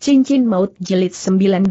Cincin Maut Jelit 19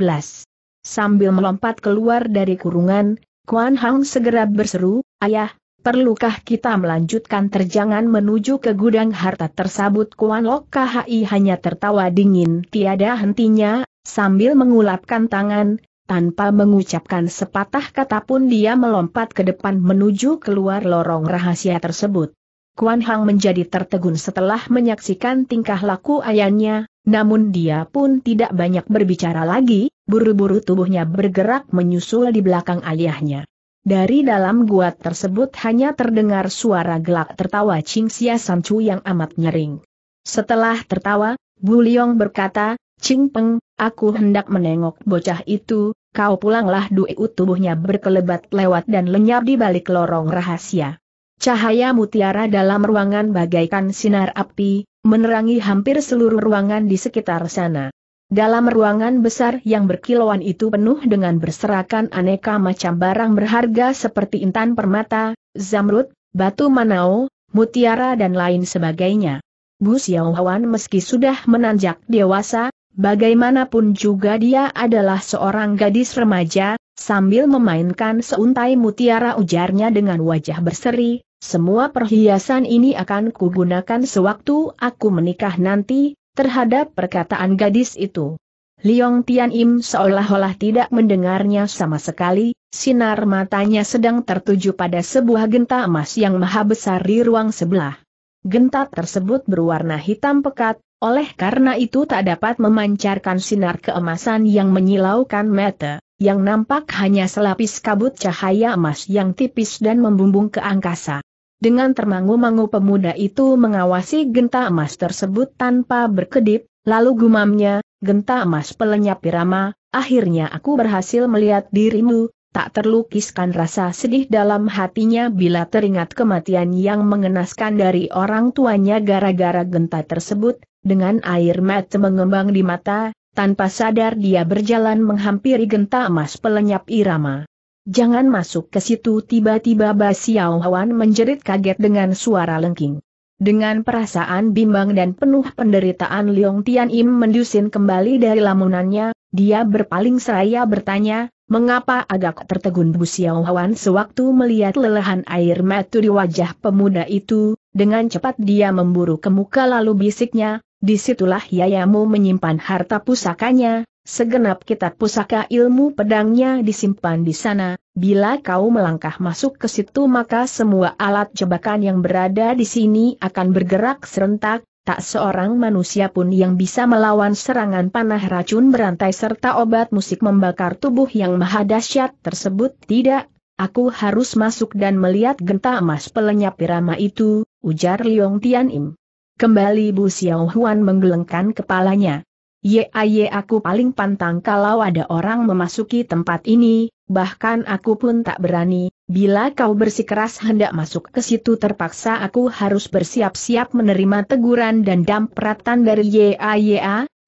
Sambil melompat keluar dari kurungan, Kuan Hang segera berseru, Ayah, perlukah kita melanjutkan terjangan menuju ke gudang harta tersebut? Kuan Lok KHI hanya tertawa dingin tiada hentinya, sambil mengulapkan tangan, tanpa mengucapkan sepatah kata pun dia melompat ke depan menuju keluar lorong rahasia tersebut. Kuan Hang menjadi tertegun setelah menyaksikan tingkah laku ayahnya, namun dia pun tidak banyak berbicara lagi, buru-buru tubuhnya bergerak menyusul di belakang ayahnya. Dari dalam gua tersebut hanya terdengar suara gelak tertawa Ching Xia Chu yang amat nyering. Setelah tertawa, Bu Liong berkata, Ching Peng, aku hendak menengok bocah itu, kau pulanglah dueu tubuhnya berkelebat lewat dan lenyap di balik lorong rahasia. Cahaya mutiara dalam ruangan bagaikan sinar api, menerangi hampir seluruh ruangan di sekitar sana. Dalam ruangan besar yang berkilauan itu penuh dengan berserakan aneka macam barang berharga seperti intan permata, zamrud, batu manao, mutiara dan lain sebagainya. Bu Xiaohuan meski sudah menanjak dewasa, Bagaimanapun juga dia adalah seorang gadis remaja, sambil memainkan seuntai mutiara ujarnya dengan wajah berseri, semua perhiasan ini akan kugunakan sewaktu aku menikah nanti, terhadap perkataan gadis itu. Liong Tian Im seolah-olah tidak mendengarnya sama sekali, sinar matanya sedang tertuju pada sebuah genta emas yang maha besar di ruang sebelah. Genta tersebut berwarna hitam pekat, oleh karena itu tak dapat memancarkan sinar keemasan yang menyilaukan mata, yang nampak hanya selapis kabut cahaya emas yang tipis dan membumbung ke angkasa. Dengan termangu-mangu pemuda itu mengawasi genta emas tersebut tanpa berkedip, lalu gumamnya, genta emas pelenyap irama, akhirnya aku berhasil melihat dirimu, tak terlukiskan rasa sedih dalam hatinya bila teringat kematian yang mengenaskan dari orang tuanya gara-gara genta tersebut, dengan air mata mengembang di mata, tanpa sadar dia berjalan menghampiri genta emas pelenyap irama. Jangan masuk ke situ tiba-tiba Basiao Huan menjerit kaget dengan suara lengking. Dengan perasaan bimbang dan penuh penderitaan Liong Tian Im mendusin kembali dari lamunannya, dia berpaling seraya bertanya, Mengapa agak tertegun Bu Xiao Huan sewaktu melihat lelehan air mata di wajah pemuda itu, dengan cepat dia memburu ke muka lalu bisiknya, Disitulah Yayamu menyimpan harta pusakanya, segenap kitab pusaka ilmu pedangnya disimpan di sana, bila kau melangkah masuk ke situ maka semua alat jebakan yang berada di sini akan bergerak serentak, tak seorang manusia pun yang bisa melawan serangan panah racun berantai serta obat musik membakar tubuh yang maha dahsyat tersebut tidak, aku harus masuk dan melihat genta emas pelenyap irama itu, ujar Liong Tian Im. Kembali Bu Xiao Huan menggelengkan kepalanya. Ye aku paling pantang kalau ada orang memasuki tempat ini, bahkan aku pun tak berani, bila kau bersikeras hendak masuk ke situ terpaksa aku harus bersiap-siap menerima teguran dan dampratan dari Ye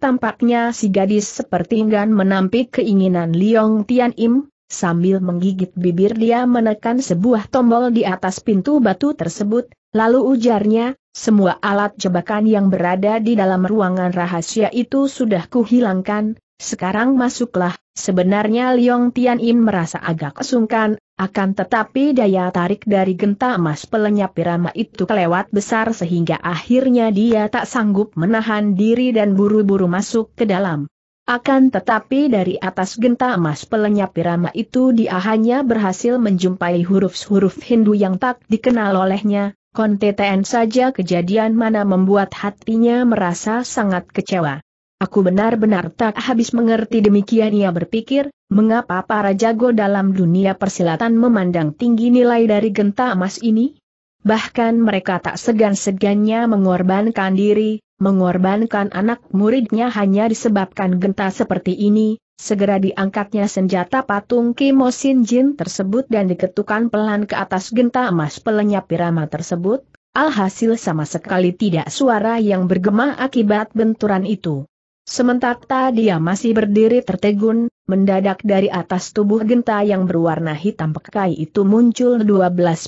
tampaknya si gadis seperti enggan menampik keinginan Liong Tian Im, sambil menggigit bibir dia menekan sebuah tombol di atas pintu batu tersebut, lalu ujarnya, semua alat jebakan yang berada di dalam ruangan rahasia itu sudah kuhilangkan, sekarang masuklah, sebenarnya Liong Tian Im merasa agak sungkan, akan tetapi daya tarik dari genta emas pelenyap irama itu kelewat besar sehingga akhirnya dia tak sanggup menahan diri dan buru-buru masuk ke dalam. Akan tetapi dari atas genta emas pelenyap irama itu dia hanya berhasil menjumpai huruf-huruf Hindu yang tak dikenal olehnya, konteten saja kejadian mana membuat hatinya merasa sangat kecewa. Aku benar-benar tak habis mengerti demikian ia berpikir, mengapa para jago dalam dunia persilatan memandang tinggi nilai dari genta emas ini? Bahkan mereka tak segan-segannya mengorbankan diri, mengorbankan anak muridnya hanya disebabkan genta seperti ini, Segera diangkatnya senjata patung Kimo Jin tersebut dan diketukan pelan ke atas genta emas pelenyap irama tersebut, alhasil sama sekali tidak suara yang bergema akibat benturan itu. Sementara dia masih berdiri tertegun, mendadak dari atas tubuh genta yang berwarna hitam pekai itu muncul 12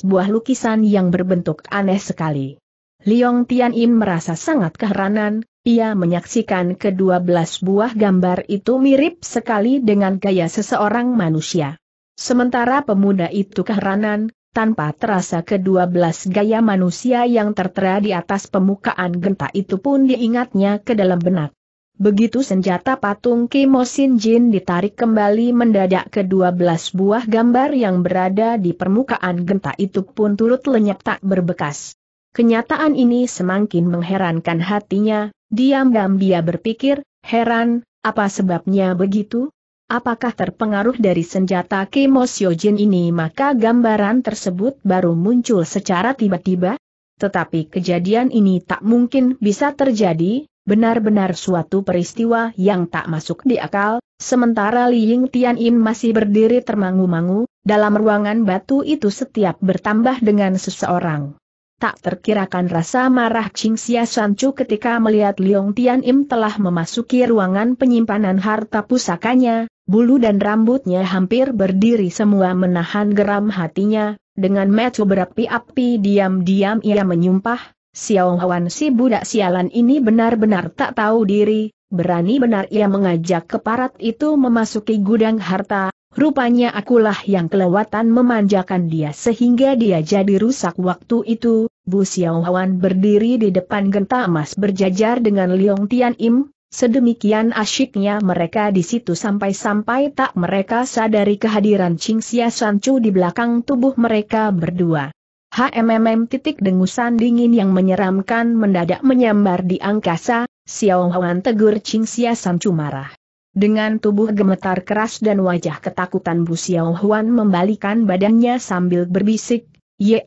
buah lukisan yang berbentuk aneh sekali. Liong Tian im merasa sangat keheranan, ia menyaksikan kedua belas buah gambar itu mirip sekali dengan gaya seseorang manusia. Sementara pemuda itu keheranan, tanpa terasa kedua belas gaya manusia yang tertera di atas permukaan genta itu pun diingatnya ke dalam benak. Begitu senjata patung Kimo Jin ditarik kembali mendadak kedua belas buah gambar yang berada di permukaan genta itu pun turut lenyap tak berbekas. Kenyataan ini semakin mengherankan hatinya, Diam-diam dia berpikir, heran, apa sebabnya begitu? Apakah terpengaruh dari senjata Kimo ini maka gambaran tersebut baru muncul secara tiba-tiba? Tetapi kejadian ini tak mungkin bisa terjadi, benar-benar suatu peristiwa yang tak masuk di akal, sementara Li Ying im masih berdiri termangu-mangu, dalam ruangan batu itu setiap bertambah dengan seseorang. Tak terkirakan rasa marah Ching Xia Chu ketika melihat Liong Tian Im telah memasuki ruangan penyimpanan harta pusakanya, bulu dan rambutnya hampir berdiri semua menahan geram hatinya, dengan metu berapi-api diam-diam ia menyumpah, Xiao Huan si budak sialan ini benar-benar tak tahu diri, berani benar ia mengajak keparat itu memasuki gudang harta, Rupanya akulah yang kelewatan memanjakan dia sehingga dia jadi rusak waktu itu, Bu Xiaohuan berdiri di depan genta emas berjajar dengan Liong Tian Im, sedemikian asyiknya mereka di situ sampai-sampai tak mereka sadari kehadiran Ching Xia Chu di belakang tubuh mereka berdua. HMMM titik dengusan dingin yang menyeramkan mendadak menyambar di angkasa, Xiaohuan tegur Ching Xia Chu marah. Dengan tubuh gemetar keras dan wajah ketakutan Bu Xiaohuan membalikan badannya sambil berbisik, Ya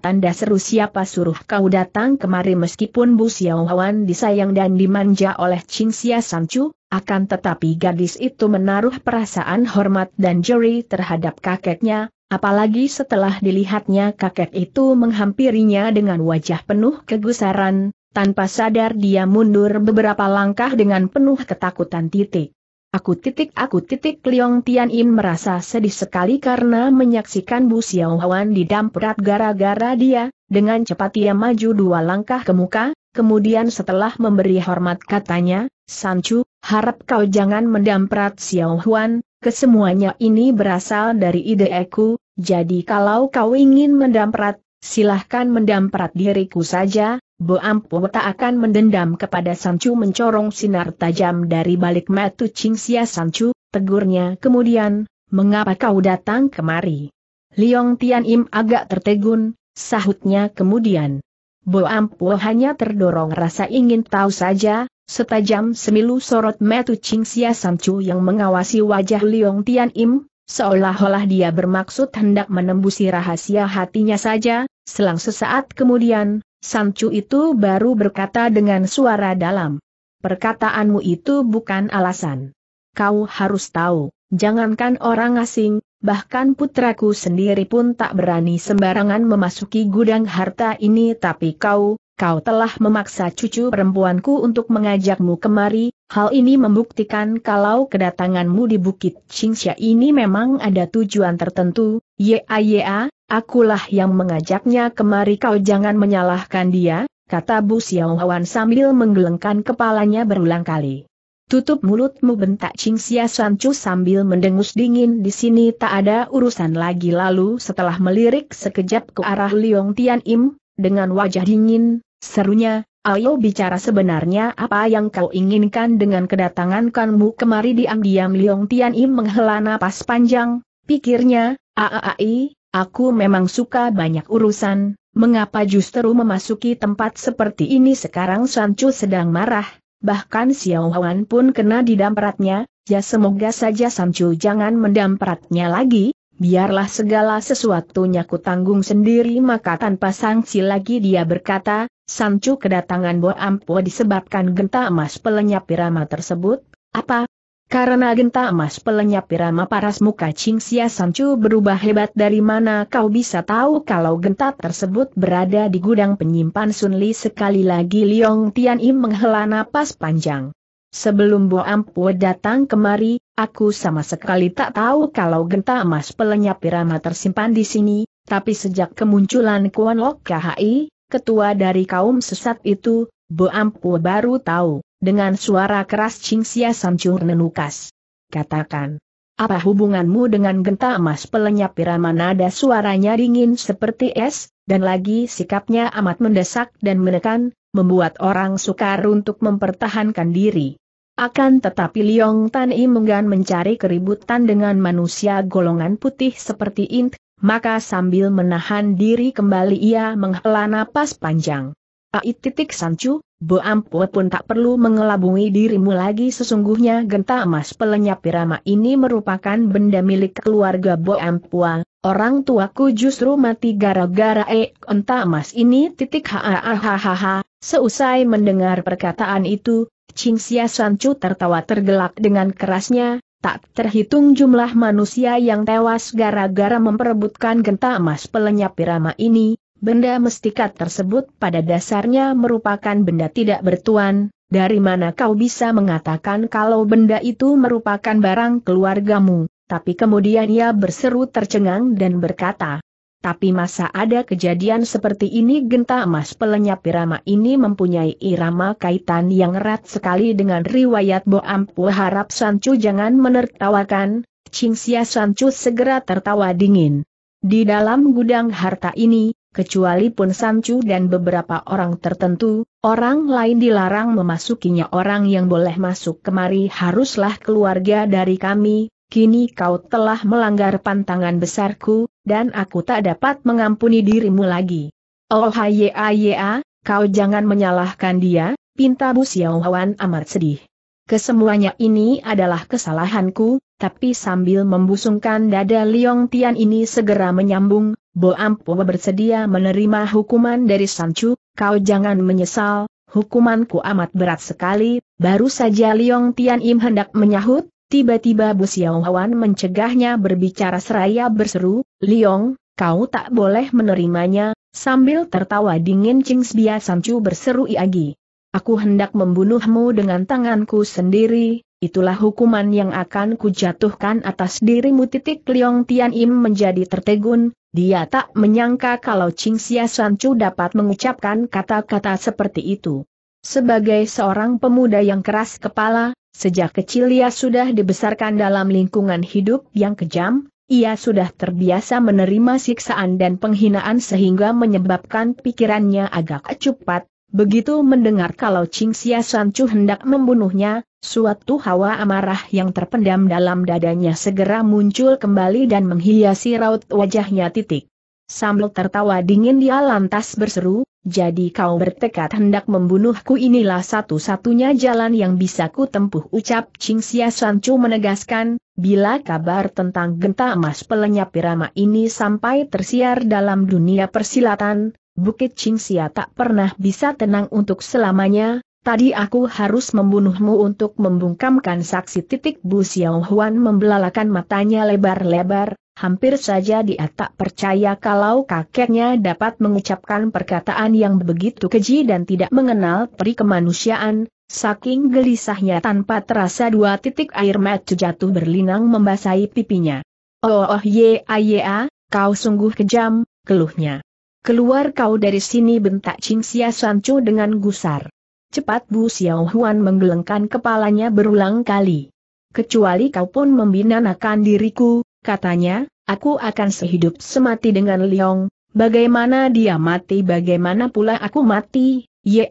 tanda seru siapa suruh kau datang kemari meskipun Bu Xiao disayang dan dimanja oleh Ching Xia Sanchu, akan tetapi gadis itu menaruh perasaan hormat dan juri terhadap kakeknya, apalagi setelah dilihatnya kakek itu menghampirinya dengan wajah penuh kegusaran, tanpa sadar dia mundur beberapa langkah dengan penuh ketakutan titik. Aku titik aku titik Liong Tian Im merasa sedih sekali karena menyaksikan Bu Xiao Huan didamprat gara-gara dia, dengan cepat ia maju dua langkah ke muka, kemudian setelah memberi hormat katanya, Sanchu, harap kau jangan mendamprat Xiao Huan. kesemuanya ini berasal dari ide aku, jadi kalau kau ingin mendamprat, silahkan mendamprat diriku saja, Bo Ampo tak akan mendendam kepada Sancu mencorong sinar tajam dari balik Matu Cingsia Sancu, tegurnya kemudian, mengapa kau datang kemari? Liong Tian Im agak tertegun, sahutnya kemudian. Bo Ampo hanya terdorong rasa ingin tahu saja, setajam semilu sorot Matu Cingsia Sancu yang mengawasi wajah Liong Tian Im, seolah-olah dia bermaksud hendak menembusi rahasia hatinya saja, selang sesaat kemudian, Sancu itu baru berkata dengan suara dalam. Perkataanmu itu bukan alasan. Kau harus tahu, jangankan orang asing, bahkan putraku sendiri pun tak berani sembarangan memasuki gudang harta ini tapi kau, kau telah memaksa cucu perempuanku untuk mengajakmu kemari, hal ini membuktikan kalau kedatanganmu di Bukit Cingsya ini memang ada tujuan tertentu, ya ya, Akulah yang mengajaknya kemari kau jangan menyalahkan dia, kata Bu Xiaohuan sambil menggelengkan kepalanya berulang kali. Tutup mulutmu bentak Ching Xia Sanchu sambil mendengus dingin di sini tak ada urusan lagi lalu setelah melirik sekejap ke arah Liong Tian Im, dengan wajah dingin, serunya, ayo bicara sebenarnya apa yang kau inginkan dengan kedatangan kanmu kemari diam-diam Liong Tian Im menghela napas panjang, pikirnya, aaai, Aku memang suka banyak urusan, mengapa justru memasuki tempat seperti ini sekarang Sancu sedang marah, bahkan Xiao Huan pun kena didampratnya, ya semoga saja Sancu jangan mendampratnya lagi, biarlah segala sesuatunya kutanggung sendiri maka tanpa sanksi lagi dia berkata, Sancu kedatangan Bo Ampo disebabkan genta emas pelenyap pirama tersebut, apa, karena genta emas pelenyap irama paras muka Ching Sia Sancu berubah hebat dari mana kau bisa tahu kalau genta tersebut berada di gudang penyimpan Sun Li sekali lagi Liong Tian Im menghela napas panjang. Sebelum Bo Ampu datang kemari, aku sama sekali tak tahu kalau genta emas pelenyap irama tersimpan di sini, tapi sejak kemunculan Kuan Lok KHI, ketua dari kaum sesat itu, Bo Ampu baru tahu dengan suara keras Cingsia Samcung menukas. Katakan, apa hubunganmu dengan genta emas pelenyap Piramanada suaranya dingin seperti es, dan lagi sikapnya amat mendesak dan menekan, membuat orang sukar untuk mempertahankan diri. Akan tetapi Liong Tan I menggan mencari keributan dengan manusia golongan putih seperti Int, maka sambil menahan diri kembali ia menghela napas panjang. Ait titik Sancu, Ampu pun tak perlu mengelabui dirimu lagi sesungguhnya genta emas pelenyap irama ini merupakan benda milik keluarga Bu Ampu. orang tuaku justru mati gara-gara eh genta emas ini titik ha seusai mendengar perkataan itu, Ching Xia Sanchu tertawa tergelak dengan kerasnya, tak terhitung jumlah manusia yang tewas gara-gara memperebutkan genta emas pelenyap irama ini, benda mestika tersebut pada dasarnya merupakan benda tidak bertuan, dari mana kau bisa mengatakan kalau benda itu merupakan barang keluargamu, tapi kemudian ia berseru tercengang dan berkata, tapi masa ada kejadian seperti ini genta emas pelenyap irama ini mempunyai irama kaitan yang erat sekali dengan riwayat Boampu harap Sancu jangan menertawakan, Cingsia Sancu segera tertawa dingin. Di dalam gudang harta ini, kecuali pun Sancu dan beberapa orang tertentu, orang lain dilarang memasukinya orang yang boleh masuk kemari haruslah keluarga dari kami, kini kau telah melanggar pantangan besarku, dan aku tak dapat mengampuni dirimu lagi. Oh ya, kau jangan menyalahkan dia, pinta Bu Xiaohuan amat sedih. Kesemuanya ini adalah kesalahanku, tapi sambil membusungkan dada Liong Tian ini segera menyambung, Ampo bersedia menerima hukuman dari Sanchu, kau jangan menyesal, hukumanku amat berat sekali, baru saja Liong Tian Im hendak menyahut, tiba-tiba Bu Xiaohuan mencegahnya berbicara seraya berseru, Liong, kau tak boleh menerimanya, sambil tertawa dingin Ching Bia Sanchu berseru Iagi. Aku hendak membunuhmu dengan tanganku sendiri, itulah hukuman yang akan kujatuhkan atas dirimu titik Liong Tian Im menjadi tertegun, dia tak menyangka kalau Ching Xia Sanchu dapat mengucapkan kata-kata seperti itu. Sebagai seorang pemuda yang keras kepala, sejak kecil ia sudah dibesarkan dalam lingkungan hidup yang kejam, ia sudah terbiasa menerima siksaan dan penghinaan sehingga menyebabkan pikirannya agak cepat, Begitu mendengar kalau Ching Xia Sanchu hendak membunuhnya, suatu hawa amarah yang terpendam dalam dadanya segera muncul kembali dan menghiasi raut wajahnya titik. Sambil tertawa dingin dia lantas berseru, jadi kau bertekad hendak membunuhku inilah satu-satunya jalan yang bisa ku tempuh ucap Ching Xia Sanchu menegaskan, bila kabar tentang genta emas pelenyap irama ini sampai tersiar dalam dunia persilatan, Bukit Qingxia tak pernah bisa tenang untuk selamanya, tadi aku harus membunuhmu untuk membungkamkan saksi titik Bu Xiao Huan membelalakan matanya lebar-lebar, hampir saja dia tak percaya kalau kakeknya dapat mengucapkan perkataan yang begitu keji dan tidak mengenal peri kemanusiaan, saking gelisahnya tanpa terasa dua titik air mata jatuh berlinang membasahi pipinya. Oh oh ye aye ah, a, ah, kau sungguh kejam, keluhnya. Keluar kau dari sini bentak Ching Xia Sancho dengan gusar. Cepat Bu Xiao Huan menggelengkan kepalanya berulang kali. Kecuali kau pun membinanakan diriku, katanya, aku akan sehidup semati dengan Liong, bagaimana dia mati bagaimana pula aku mati, ya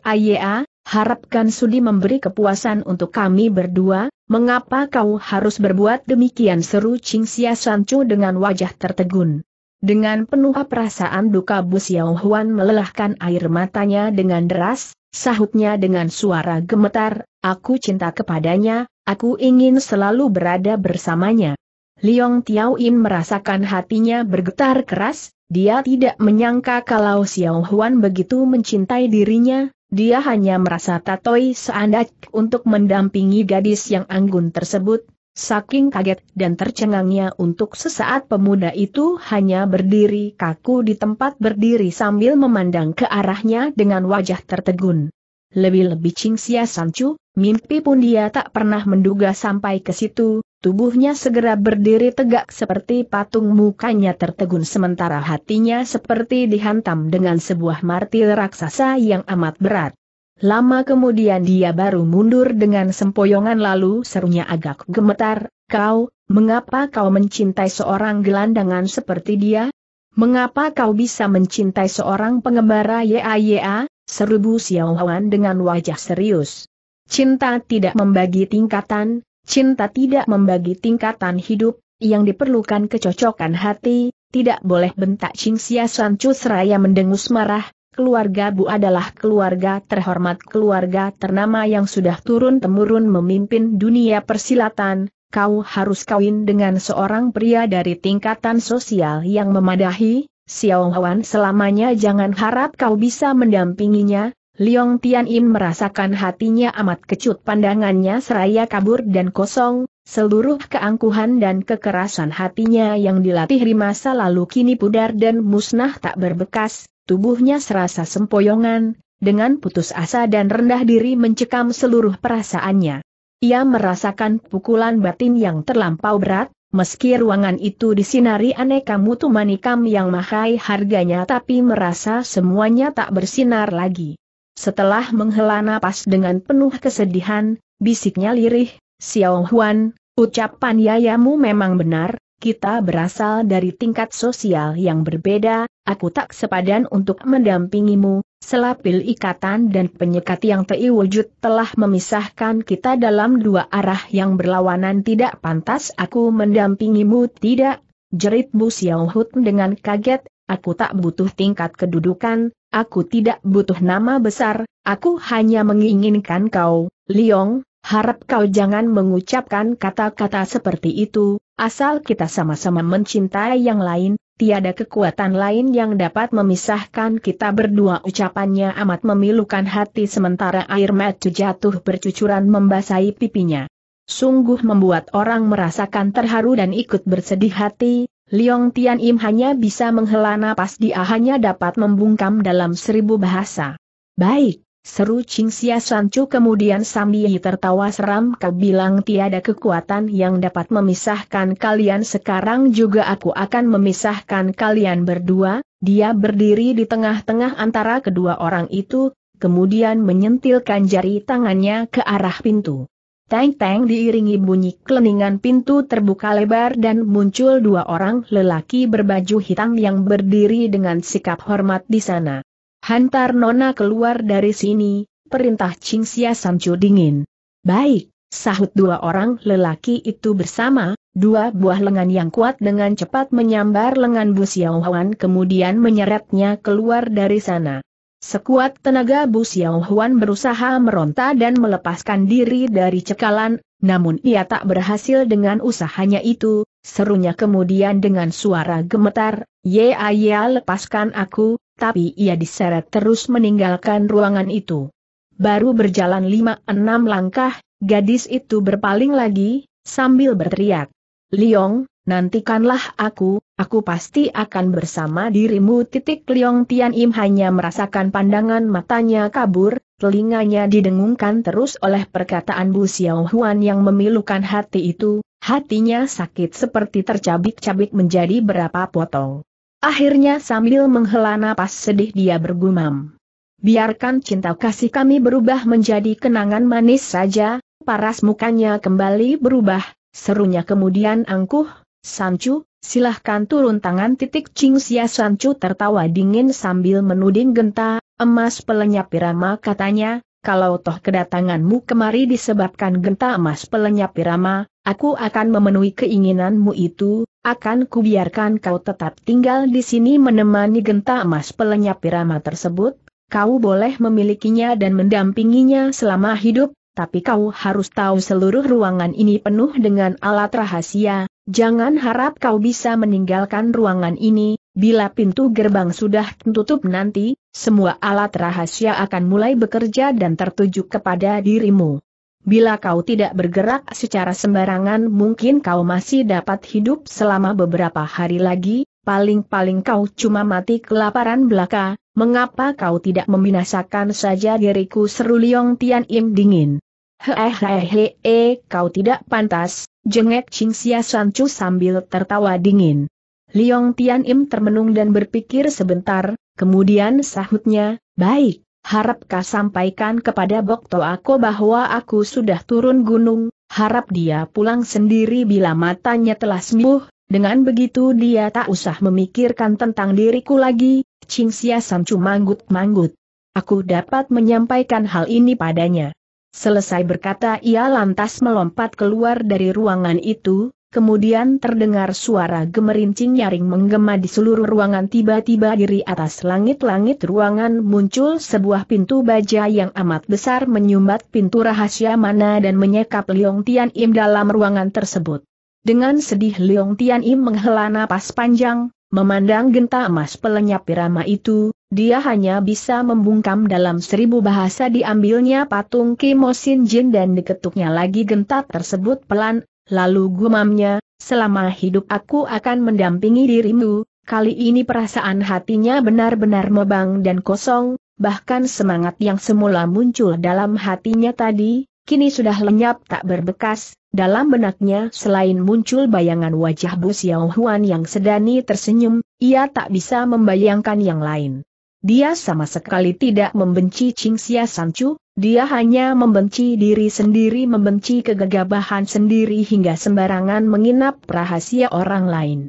harapkan Sudi memberi kepuasan untuk kami berdua, mengapa kau harus berbuat demikian seru Ching Xia Sancho dengan wajah tertegun. Dengan penuh perasaan duka Bu Xiao Huan melelahkan air matanya dengan deras, sahutnya dengan suara gemetar, aku cinta kepadanya, aku ingin selalu berada bersamanya. Liong Tiaoin merasakan hatinya bergetar keras, dia tidak menyangka kalau Xiao Huan begitu mencintai dirinya, dia hanya merasa tatoi seandak untuk mendampingi gadis yang anggun tersebut, Saking kaget dan tercengangnya untuk sesaat pemuda itu hanya berdiri kaku di tempat berdiri sambil memandang ke arahnya dengan wajah tertegun. Lebih-lebih Cingsia Sancu, mimpi pun dia tak pernah menduga sampai ke situ, tubuhnya segera berdiri tegak seperti patung mukanya tertegun sementara hatinya seperti dihantam dengan sebuah martil raksasa yang amat berat. Lama kemudian dia baru mundur dengan sempoyongan lalu serunya agak gemetar, kau, mengapa kau mencintai seorang gelandangan seperti dia? Mengapa kau bisa mencintai seorang pengembara YAYA, seru Bu Xiaohuan dengan wajah serius. Cinta tidak membagi tingkatan, cinta tidak membagi tingkatan hidup, yang diperlukan kecocokan hati, tidak boleh bentak Ching Xia San seraya mendengus marah, Keluarga Bu adalah keluarga terhormat keluarga ternama yang sudah turun-temurun memimpin dunia persilatan, kau harus kawin dengan seorang pria dari tingkatan sosial yang memadahi, Xiao Wan selamanya jangan harap kau bisa mendampinginya, Liong Im merasakan hatinya amat kecut pandangannya seraya kabur dan kosong, seluruh keangkuhan dan kekerasan hatinya yang dilatih di masa lalu kini pudar dan musnah tak berbekas, Tubuhnya serasa sempoyongan, dengan putus asa dan rendah diri mencekam seluruh perasaannya. Ia merasakan pukulan batin yang terlampau berat, meski ruangan itu disinari aneka mutu manikam yang mahai harganya tapi merasa semuanya tak bersinar lagi. Setelah menghela napas dengan penuh kesedihan, bisiknya lirih, Xiao Huan, ucapan yayamu memang benar, kita berasal dari tingkat sosial yang berbeda, aku tak sepadan untuk mendampingimu, selapil ikatan dan penyekat yang tei wujud telah memisahkan kita dalam dua arah yang berlawanan tidak pantas aku mendampingimu tidak, jerit Bu Xiaohut dengan kaget, aku tak butuh tingkat kedudukan, aku tidak butuh nama besar, aku hanya menginginkan kau, Liong, Harap kau jangan mengucapkan kata-kata seperti itu, asal kita sama-sama mencintai yang lain, tiada kekuatan lain yang dapat memisahkan kita berdua ucapannya amat memilukan hati sementara air mata jatuh bercucuran membasahi pipinya. Sungguh membuat orang merasakan terharu dan ikut bersedih hati, Liong Tian Im hanya bisa menghela napas dia hanya dapat membungkam dalam seribu bahasa. Baik, Seru Sia Sancu kemudian sambil tertawa seram ke bilang tiada kekuatan yang dapat memisahkan kalian sekarang juga aku akan memisahkan kalian berdua, dia berdiri di tengah-tengah antara kedua orang itu, kemudian menyentilkan jari tangannya ke arah pintu. Teng-teng diiringi bunyi keleningan pintu terbuka lebar dan muncul dua orang lelaki berbaju hitam yang berdiri dengan sikap hormat di sana. Hantar Nona keluar dari sini, perintah Ching Sia Samcu dingin. Baik, sahut dua orang lelaki itu bersama, dua buah lengan yang kuat dengan cepat menyambar lengan Bu Xiaohuan kemudian menyeretnya keluar dari sana. Sekuat tenaga Bu Xiaohuan berusaha meronta dan melepaskan diri dari cekalan, namun ia tak berhasil dengan usahanya itu, serunya kemudian dengan suara gemetar, Ye ya lepaskan aku, tapi ia diseret terus meninggalkan ruangan itu. Baru berjalan lima enam langkah, gadis itu berpaling lagi, sambil berteriak. Liong, nantikanlah aku, aku pasti akan bersama dirimu. Titik Liong Tian Im hanya merasakan pandangan matanya kabur, telinganya didengungkan terus oleh perkataan Bu Xiao Huan yang memilukan hati itu, hatinya sakit seperti tercabik-cabik menjadi berapa potong. Akhirnya sambil menghela napas sedih dia bergumam. Biarkan cinta kasih kami berubah menjadi kenangan manis saja, paras mukanya kembali berubah, serunya kemudian angkuh, Sancu, silahkan turun tangan titik Cingsia Sancu tertawa dingin sambil menuding genta, emas pelenyap pirama katanya, kalau toh kedatanganmu kemari disebabkan genta emas pelenyap pirama, aku akan memenuhi keinginanmu itu, akan kubiarkan kau tetap tinggal di sini menemani genta emas pelenyap pirama tersebut, kau boleh memilikinya dan mendampinginya selama hidup, tapi kau harus tahu seluruh ruangan ini penuh dengan alat rahasia, jangan harap kau bisa meninggalkan ruangan ini, bila pintu gerbang sudah tutup nanti, semua alat rahasia akan mulai bekerja dan tertuju kepada dirimu. Bila kau tidak bergerak secara sembarangan mungkin kau masih dapat hidup selama beberapa hari lagi, paling-paling kau cuma mati kelaparan belaka, mengapa kau tidak membinasakan saja diriku seru Liong Tian Im dingin. Hehehehe, kau tidak pantas, jengek Ching Xia Sancu sambil tertawa dingin. Liong Tian Im termenung dan berpikir sebentar, kemudian sahutnya, baik, harapkah sampaikan kepada Bokto aku bahwa aku sudah turun gunung, harap dia pulang sendiri bila matanya telah sembuh, dengan begitu dia tak usah memikirkan tentang diriku lagi, Ching Sia Samcu manggut-manggut. Aku dapat menyampaikan hal ini padanya. Selesai berkata ia lantas melompat keluar dari ruangan itu, Kemudian terdengar suara gemerincing nyaring menggema di seluruh ruangan tiba-tiba diri atas langit-langit ruangan muncul sebuah pintu baja yang amat besar menyumbat pintu rahasia mana dan menyekap Leong Tian Im dalam ruangan tersebut. Dengan sedih Leong Tian Im menghela napas panjang, memandang genta emas pelenyap pirama itu, dia hanya bisa membungkam dalam seribu bahasa diambilnya patung Kimosin Jin dan diketuknya lagi genta tersebut pelan Lalu gumamnya, selama hidup aku akan mendampingi dirimu, kali ini perasaan hatinya benar-benar mebang dan kosong, bahkan semangat yang semula muncul dalam hatinya tadi, kini sudah lenyap tak berbekas, dalam benaknya selain muncul bayangan wajah Bu Xiao Huan yang sedani tersenyum, ia tak bisa membayangkan yang lain. Dia sama sekali tidak membenci Cingsia Sancu, dia hanya membenci diri sendiri membenci kegagabahan sendiri hingga sembarangan menginap rahasia orang lain.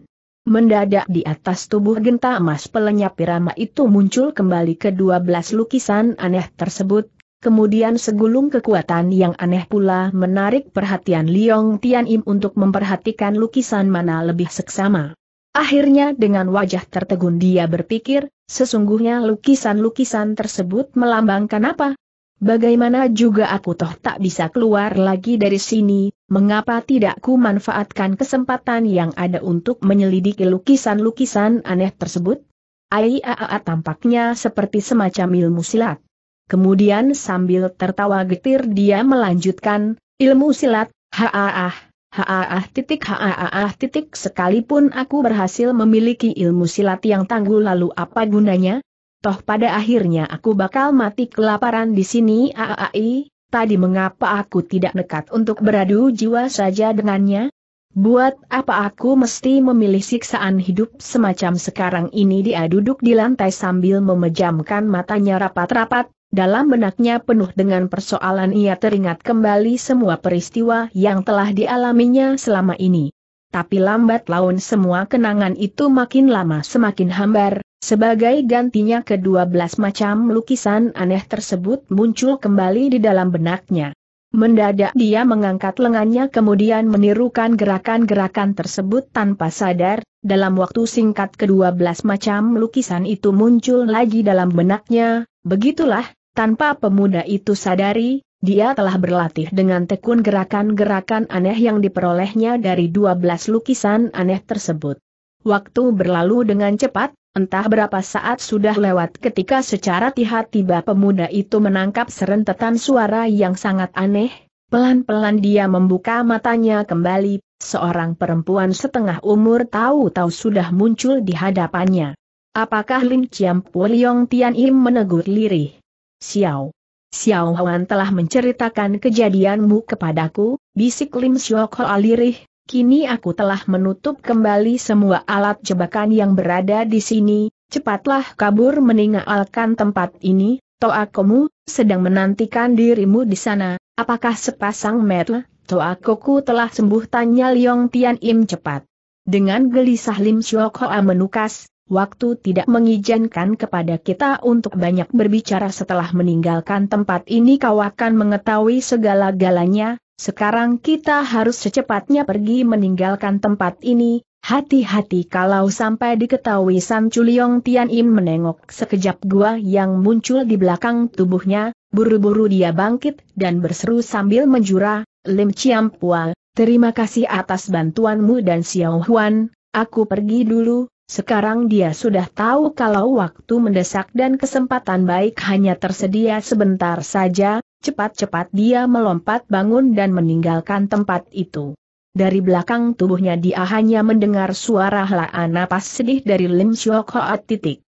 Mendadak di atas tubuh genta emas pelenyap irama itu muncul kembali ke dua belas lukisan aneh tersebut, kemudian segulung kekuatan yang aneh pula menarik perhatian Liong Tian Im untuk memperhatikan lukisan mana lebih seksama. Akhirnya dengan wajah tertegun dia berpikir, sesungguhnya lukisan-lukisan tersebut melambangkan apa? Bagaimana juga aku toh tak bisa keluar lagi dari sini, mengapa tidak ku manfaatkan kesempatan yang ada untuk menyelidiki lukisan-lukisan aneh tersebut? Aiaa tampaknya seperti semacam ilmu silat. Kemudian sambil tertawa getir dia melanjutkan, ilmu silat, haah. Haaah titik haaah titik sekalipun aku berhasil memiliki ilmu silat yang tangguh lalu apa gunanya? Toh pada akhirnya aku bakal mati kelaparan di sini aai, tadi mengapa aku tidak nekat untuk beradu jiwa saja dengannya? Buat apa aku mesti memilih siksaan hidup semacam sekarang ini dia duduk di lantai sambil memejamkan matanya rapat-rapat, dalam benaknya penuh dengan persoalan ia teringat kembali semua peristiwa yang telah dialaminya selama ini. Tapi lambat laun semua kenangan itu makin lama semakin hambar, sebagai gantinya ke-12 macam lukisan aneh tersebut muncul kembali di dalam benaknya. Mendadak dia mengangkat lengannya kemudian menirukan gerakan-gerakan tersebut tanpa sadar, dalam waktu singkat kedua belas macam lukisan itu muncul lagi dalam benaknya, begitulah, tanpa pemuda itu sadari, dia telah berlatih dengan tekun gerakan-gerakan aneh yang diperolehnya dari 12 lukisan aneh tersebut. Waktu berlalu dengan cepat, entah berapa saat sudah lewat ketika secara tiba-tiba pemuda itu menangkap serentetan suara yang sangat aneh, pelan-pelan dia membuka matanya kembali, seorang perempuan setengah umur tahu-tahu sudah muncul di hadapannya. Apakah Lin Chiam Puliong Tian Im menegur lirih? Xiao. Xiao Huan telah menceritakan kejadianmu kepadaku, bisik Lim Syok Hoa lirih, kini aku telah menutup kembali semua alat jebakan yang berada di sini, cepatlah kabur meninggalkan tempat ini, Toa Komu, sedang menantikan dirimu di sana, apakah sepasang Toa Koku telah sembuh tanya Liong Tian Im cepat. Dengan gelisah Lim Syok Hoa menukas, waktu tidak mengizinkan kepada kita untuk banyak berbicara setelah meninggalkan tempat ini kau akan mengetahui segala-galanya, sekarang kita harus secepatnya pergi meninggalkan tempat ini, hati-hati kalau sampai diketahui San Chuliong Tian Im menengok sekejap gua yang muncul di belakang tubuhnya, buru-buru dia bangkit dan berseru sambil menjura, Lim Chiam Pua, terima kasih atas bantuanmu dan Xiao Huan, aku pergi dulu, sekarang dia sudah tahu kalau waktu mendesak dan kesempatan baik hanya tersedia sebentar saja, cepat-cepat dia melompat bangun dan meninggalkan tempat itu. Dari belakang tubuhnya dia hanya mendengar suara helaan napas sedih dari Lim Siok Hoat titik.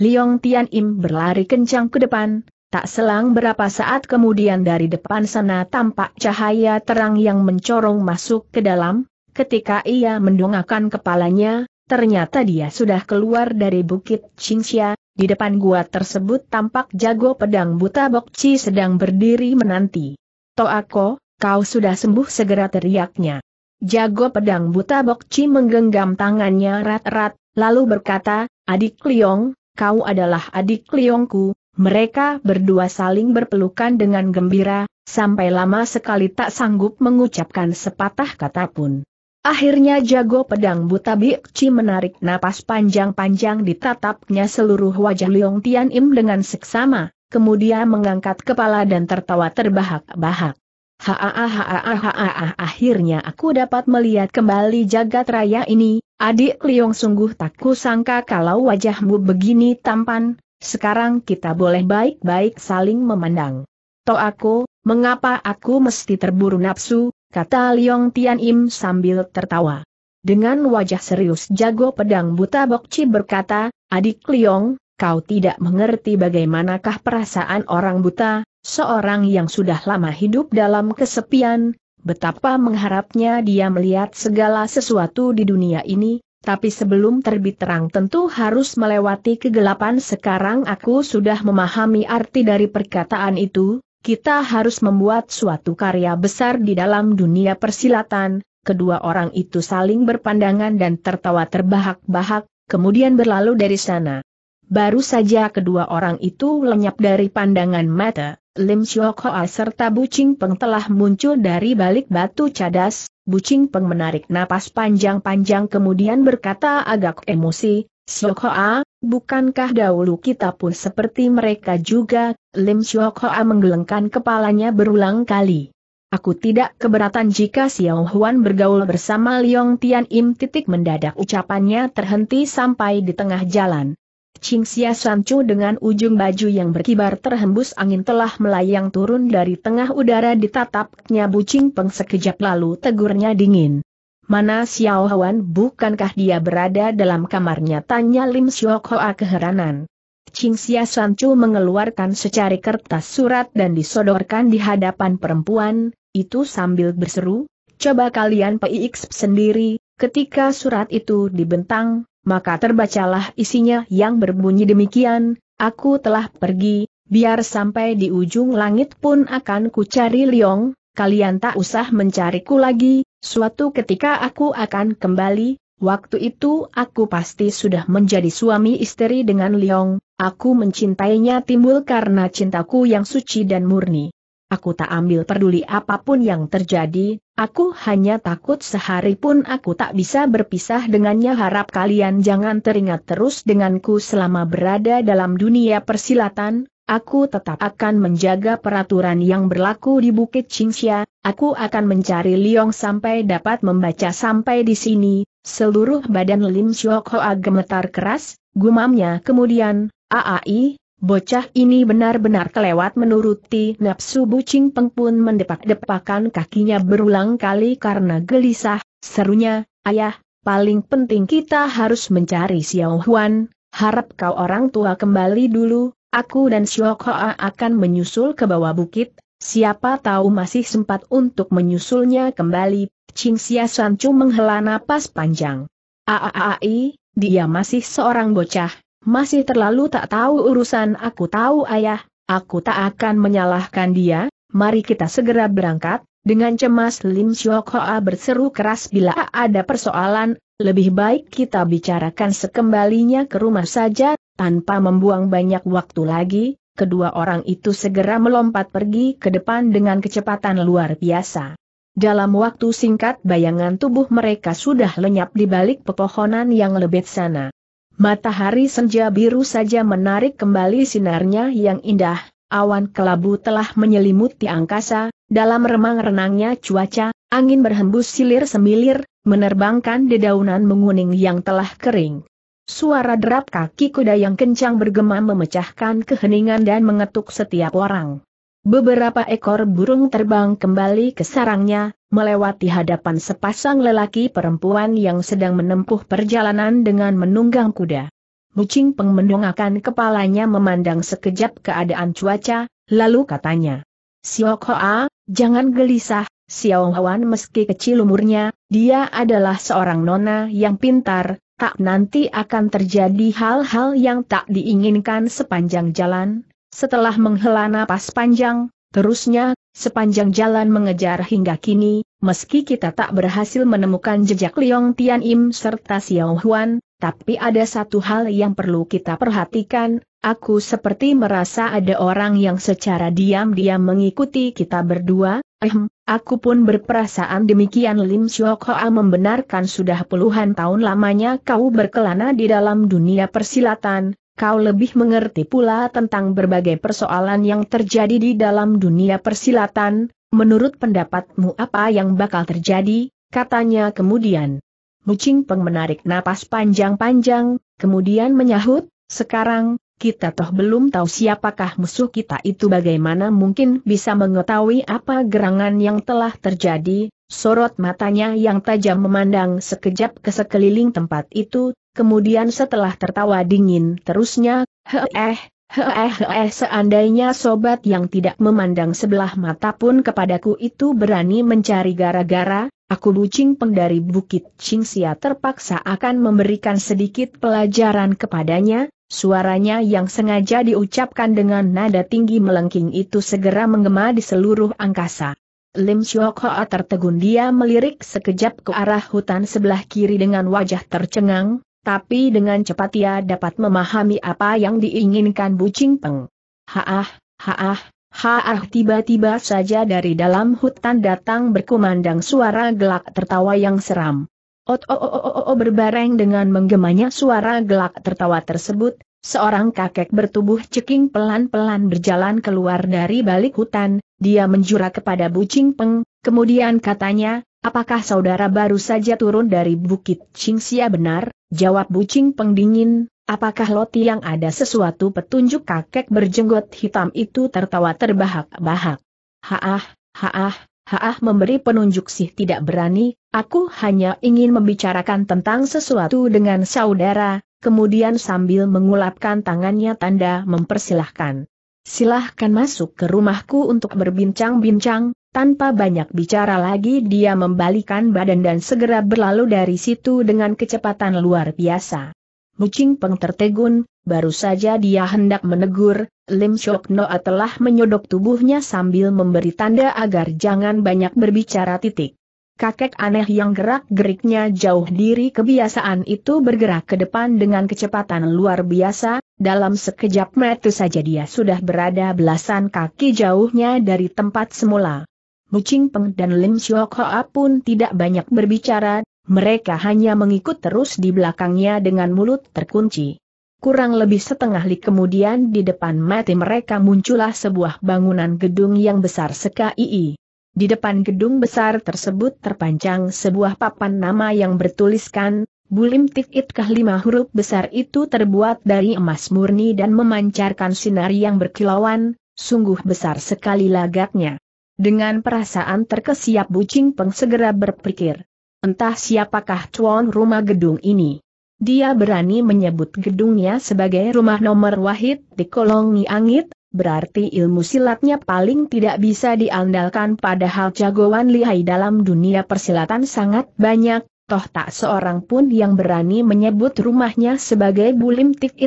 Liong Tian Im berlari kencang ke depan, tak selang berapa saat kemudian dari depan sana tampak cahaya terang yang mencorong masuk ke dalam, ketika ia mendongakkan kepalanya, Ternyata dia sudah keluar dari bukit Qingxia, di depan gua tersebut tampak jago pedang buta Bokci sedang berdiri menanti. Toako, kau sudah sembuh segera teriaknya. Jago pedang buta Bokci menggenggam tangannya rat-rat, lalu berkata, Adik Liong, kau adalah adik Liongku. Mereka berdua saling berpelukan dengan gembira, sampai lama sekali tak sanggup mengucapkan sepatah kata pun. Akhirnya jago pedang buta Bikci menarik napas panjang-panjang ditatapnya seluruh wajah Leong Tian Im dengan seksama, kemudian mengangkat kepala dan tertawa terbahak-bahak. Haa akhirnya aku dapat melihat kembali jagat raya ini, adik Leong sungguh tak kusangka kalau wajahmu begini tampan, sekarang kita boleh baik-baik saling memandang. Toh aku, mengapa aku mesti terburu nafsu, kata Liong Tian Im sambil tertawa. Dengan wajah serius jago pedang buta Bokci berkata, adik Liong, kau tidak mengerti bagaimanakah perasaan orang buta, seorang yang sudah lama hidup dalam kesepian, betapa mengharapnya dia melihat segala sesuatu di dunia ini, tapi sebelum terbit terang tentu harus melewati kegelapan sekarang aku sudah memahami arti dari perkataan itu, kita harus membuat suatu karya besar di dalam dunia persilatan, kedua orang itu saling berpandangan dan tertawa terbahak-bahak, kemudian berlalu dari sana. Baru saja kedua orang itu lenyap dari pandangan mata, Lim Siok Hoa serta Bu Peng telah muncul dari balik batu cadas, Bucing Ching Peng menarik napas panjang-panjang kemudian berkata agak emosi, Siok Hoa, Bukankah dahulu kita pun seperti mereka juga, Lim Siok Hoa menggelengkan kepalanya berulang kali. Aku tidak keberatan jika Xiao Huan bergaul bersama Liong Tian Im titik mendadak ucapannya terhenti sampai di tengah jalan. Ching Xia Sanchu dengan ujung baju yang berkibar terhembus angin telah melayang turun dari tengah udara ditatapnya Ching peng sekejap lalu tegurnya dingin. Mana Xiao Huan bukankah dia berada dalam kamarnya? Tanya Lim Siok Hoa keheranan. Ching Xia Chu mengeluarkan secari kertas surat dan disodorkan di hadapan perempuan, itu sambil berseru, coba kalian PIX sendiri, ketika surat itu dibentang, maka terbacalah isinya yang berbunyi demikian, aku telah pergi, biar sampai di ujung langit pun akan kucari cari Liong, kalian tak usah mencariku lagi, Suatu ketika aku akan kembali, Waktu itu aku pasti sudah menjadi suami istri dengan Liong, aku mencintainya timbul karena cintaku yang suci dan murni. Aku tak ambil peduli apapun yang terjadi, aku hanya takut sehari pun aku tak bisa berpisah dengannya harap kalian jangan teringat terus denganku selama berada dalam dunia persilatan, Aku tetap akan menjaga peraturan yang berlaku di Bukit Qingxia, aku akan mencari Liong sampai dapat membaca sampai di sini, seluruh badan Lim Siok Hoa gemetar keras, gumamnya kemudian, aai, Bocah ini benar-benar kelewat menuruti nafsu bucing peng pun mendepak-depakan kakinya berulang kali karena gelisah, serunya, ayah, paling penting kita harus mencari Xiao Huan, harap kau orang tua kembali dulu, Aku dan Shiokoa akan menyusul ke bawah bukit, siapa tahu masih sempat untuk menyusulnya kembali, Ching Xia Sancu menghela napas panjang. Aaai, dia masih seorang bocah, masih terlalu tak tahu urusan aku tahu ayah, aku tak akan menyalahkan dia, mari kita segera berangkat, dengan cemas Lim Shiokoa berseru keras bila ada persoalan, lebih baik kita bicarakan sekembalinya ke rumah saja, tanpa membuang banyak waktu lagi, kedua orang itu segera melompat pergi ke depan dengan kecepatan luar biasa. Dalam waktu singkat bayangan tubuh mereka sudah lenyap di balik pepohonan yang lebet sana. Matahari senja biru saja menarik kembali sinarnya yang indah, awan kelabu telah menyelimuti angkasa, dalam remang-renangnya cuaca, angin berhembus silir semilir, menerbangkan dedaunan menguning yang telah kering. Suara derap kaki kuda yang kencang bergema memecahkan keheningan dan mengetuk setiap orang. Beberapa ekor burung terbang kembali ke sarangnya, melewati hadapan sepasang lelaki perempuan yang sedang menempuh perjalanan dengan menunggang kuda. Mucing Peng mendongakkan kepalanya memandang sekejap keadaan cuaca, lalu katanya. Siok Hoa, jangan gelisah, Xiao Huan meski kecil umurnya, dia adalah seorang nona yang pintar, tak nanti akan terjadi hal-hal yang tak diinginkan sepanjang jalan. Setelah menghela napas panjang, terusnya, sepanjang jalan mengejar hingga kini, meski kita tak berhasil menemukan jejak Liong Tian Im serta Xiao Huan, tapi ada satu hal yang perlu kita perhatikan, aku seperti merasa ada orang yang secara diam-diam mengikuti kita berdua, ehm, Aku pun berperasaan demikian Lim Siok Hoa membenarkan sudah puluhan tahun lamanya kau berkelana di dalam dunia persilatan, kau lebih mengerti pula tentang berbagai persoalan yang terjadi di dalam dunia persilatan, menurut pendapatmu apa yang bakal terjadi, katanya kemudian. Mucing peng menarik napas panjang-panjang, kemudian menyahut, sekarang, kita toh belum tahu siapakah musuh kita itu bagaimana mungkin bisa mengetahui apa gerangan yang telah terjadi, sorot matanya yang tajam memandang sekejap ke sekeliling tempat itu, kemudian setelah tertawa dingin terusnya, heeh, heeh heeh seandainya sobat yang tidak memandang sebelah mata pun kepadaku itu berani mencari gara-gara, aku bucing peng dari Bukit Cingsia terpaksa akan memberikan sedikit pelajaran kepadanya, Suaranya yang sengaja diucapkan dengan nada tinggi melengking itu segera menggema di seluruh angkasa. Lim Siok Hoa tertegun dia melirik sekejap ke arah hutan sebelah kiri dengan wajah tercengang, tapi dengan cepat ia dapat memahami apa yang diinginkan Bucing Peng. Haah, haah, Haah tiba-tiba saja dari dalam hutan datang berkumandang suara gelak tertawa yang seram. -o, oh, -o, oh, -o, oh, -o, -o, o berbareng dengan menggemanya suara gelak tertawa tersebut, seorang kakek bertubuh ceking pelan-pelan berjalan keluar dari balik hutan, dia menjura kepada Bucing Peng, kemudian katanya, apakah saudara baru saja turun dari bukit sia benar? Jawab Bucing Peng dingin, apakah Loti yang ada sesuatu petunjuk kakek berjenggot hitam itu tertawa terbahak-bahak. Haah, haah, Haah memberi penunjuk sih tidak berani, aku hanya ingin membicarakan tentang sesuatu dengan saudara, kemudian sambil mengulapkan tangannya tanda mempersilahkan. Silahkan masuk ke rumahku untuk berbincang-bincang, tanpa banyak bicara lagi dia membalikan badan dan segera berlalu dari situ dengan kecepatan luar biasa. Mucing Peng tertegun, Baru saja dia hendak menegur, Lim Shok Noa telah menyodok tubuhnya sambil memberi tanda agar jangan banyak berbicara titik. Kakek aneh yang gerak-geriknya jauh diri kebiasaan itu bergerak ke depan dengan kecepatan luar biasa, dalam sekejap mata saja dia sudah berada belasan kaki jauhnya dari tempat semula. Ching Peng dan Lim Siok Hoa pun tidak banyak berbicara, mereka hanya mengikut terus di belakangnya dengan mulut terkunci. Kurang lebih setengah li kemudian di depan mati mereka muncullah sebuah bangunan gedung yang besar sekali. Di depan gedung besar tersebut terpanjang sebuah papan nama yang bertuliskan, Bulim Tikit kah lima huruf besar itu terbuat dari emas murni dan memancarkan sinar yang berkilauan, sungguh besar sekali lagaknya. Dengan perasaan terkesiap Bucing Peng segera berpikir. Entah siapakah tuan rumah gedung ini. Dia berani menyebut gedungnya sebagai rumah nomor wahid di kolongi angit, berarti ilmu silatnya paling tidak bisa diandalkan padahal jagoan lihai dalam dunia persilatan sangat banyak, toh tak seorang pun yang berani menyebut rumahnya sebagai bulim tik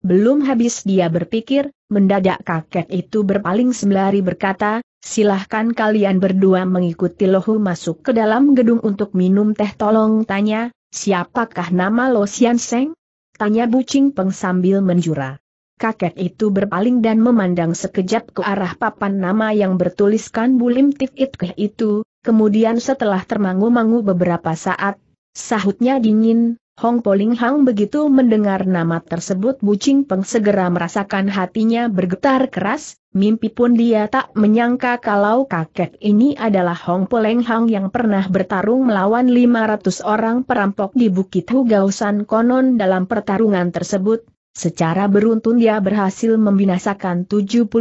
Belum habis dia berpikir, mendadak kakek itu berpaling sembari berkata, silahkan kalian berdua mengikuti lohu masuk ke dalam gedung untuk minum teh tolong tanya, Siapakah nama Lo Sian Seng? Tanya Bucing Peng sambil menjura. Kakek itu berpaling dan memandang sekejap ke arah papan nama yang bertuliskan Bulim Tif Itkeh itu, kemudian setelah termangu-mangu beberapa saat, sahutnya dingin, Hong Poling Hang begitu mendengar nama tersebut Bucing Peng segera merasakan hatinya bergetar keras, mimpi pun dia tak menyangka kalau kakek ini adalah Hong Poling Hang yang pernah bertarung melawan 500 orang perampok di Bukit Hugausan konon dalam pertarungan tersebut. Secara beruntun dia berhasil membinasakan 72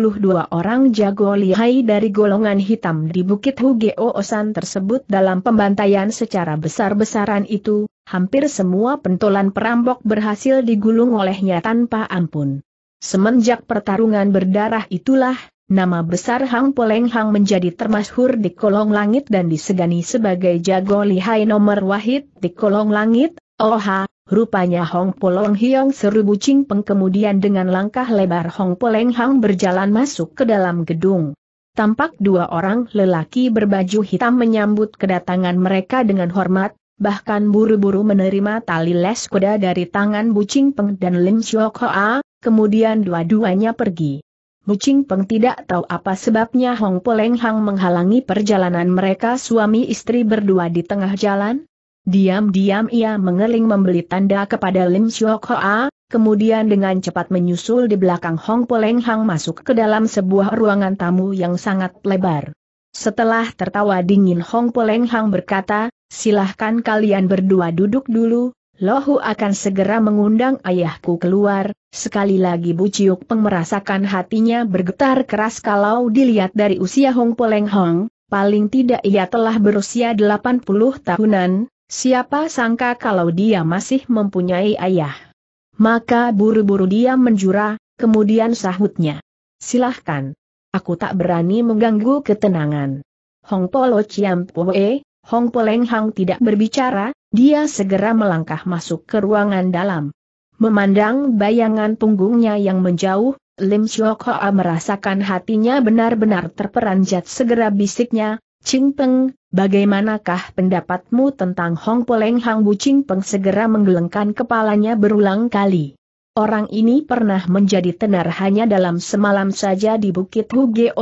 orang jago lihai dari golongan hitam di Bukit Osan tersebut dalam pembantaian secara besar-besaran itu, hampir semua pentolan perampok berhasil digulung olehnya tanpa ampun. Semenjak pertarungan berdarah itulah, nama besar Hang Poleng Hang menjadi termasyhur di kolong langit dan disegani sebagai jago lihai nomor wahid di kolong langit, oha, Rupanya Hong Polong Hiong seru bucing peng kemudian dengan langkah lebar Hong Poleng Hang berjalan masuk ke dalam gedung. Tampak dua orang lelaki berbaju hitam menyambut kedatangan mereka dengan hormat, bahkan buru-buru menerima tali les kuda dari tangan Bucing Peng dan Lim Siok Hoa, kemudian dua-duanya pergi. Bucing Peng tidak tahu apa sebabnya Hong Poleng Hang menghalangi perjalanan mereka suami istri berdua di tengah jalan. Diam-diam ia mengeling membeli tanda kepada Lim Siok Hoa, kemudian dengan cepat menyusul di belakang Hong Poleng Hang masuk ke dalam sebuah ruangan tamu yang sangat lebar. Setelah tertawa dingin Hong Poleng Hang berkata, silahkan kalian berdua duduk dulu, Lohu akan segera mengundang ayahku keluar, sekali lagi Bu Ciuk Peng merasakan hatinya bergetar keras kalau dilihat dari usia Hong Poleng Hong, paling tidak ia telah berusia 80 tahunan, siapa sangka kalau dia masih mempunyai ayah. Maka buru-buru dia menjura, kemudian sahutnya. Silahkan. Aku tak berani mengganggu ketenangan. Hong Polo Chiam Pue, Hong Peleng Hang tidak berbicara, dia segera melangkah masuk ke ruangan dalam. Memandang bayangan punggungnya yang menjauh, Lim Siok Hoa merasakan hatinya benar-benar terperanjat segera bisiknya, Ching Peng, bagaimanakah pendapatmu tentang Hong Peleng Hang Bu Ching Peng segera menggelengkan kepalanya berulang kali. Orang ini pernah menjadi tenar hanya dalam semalam saja di Bukit Huge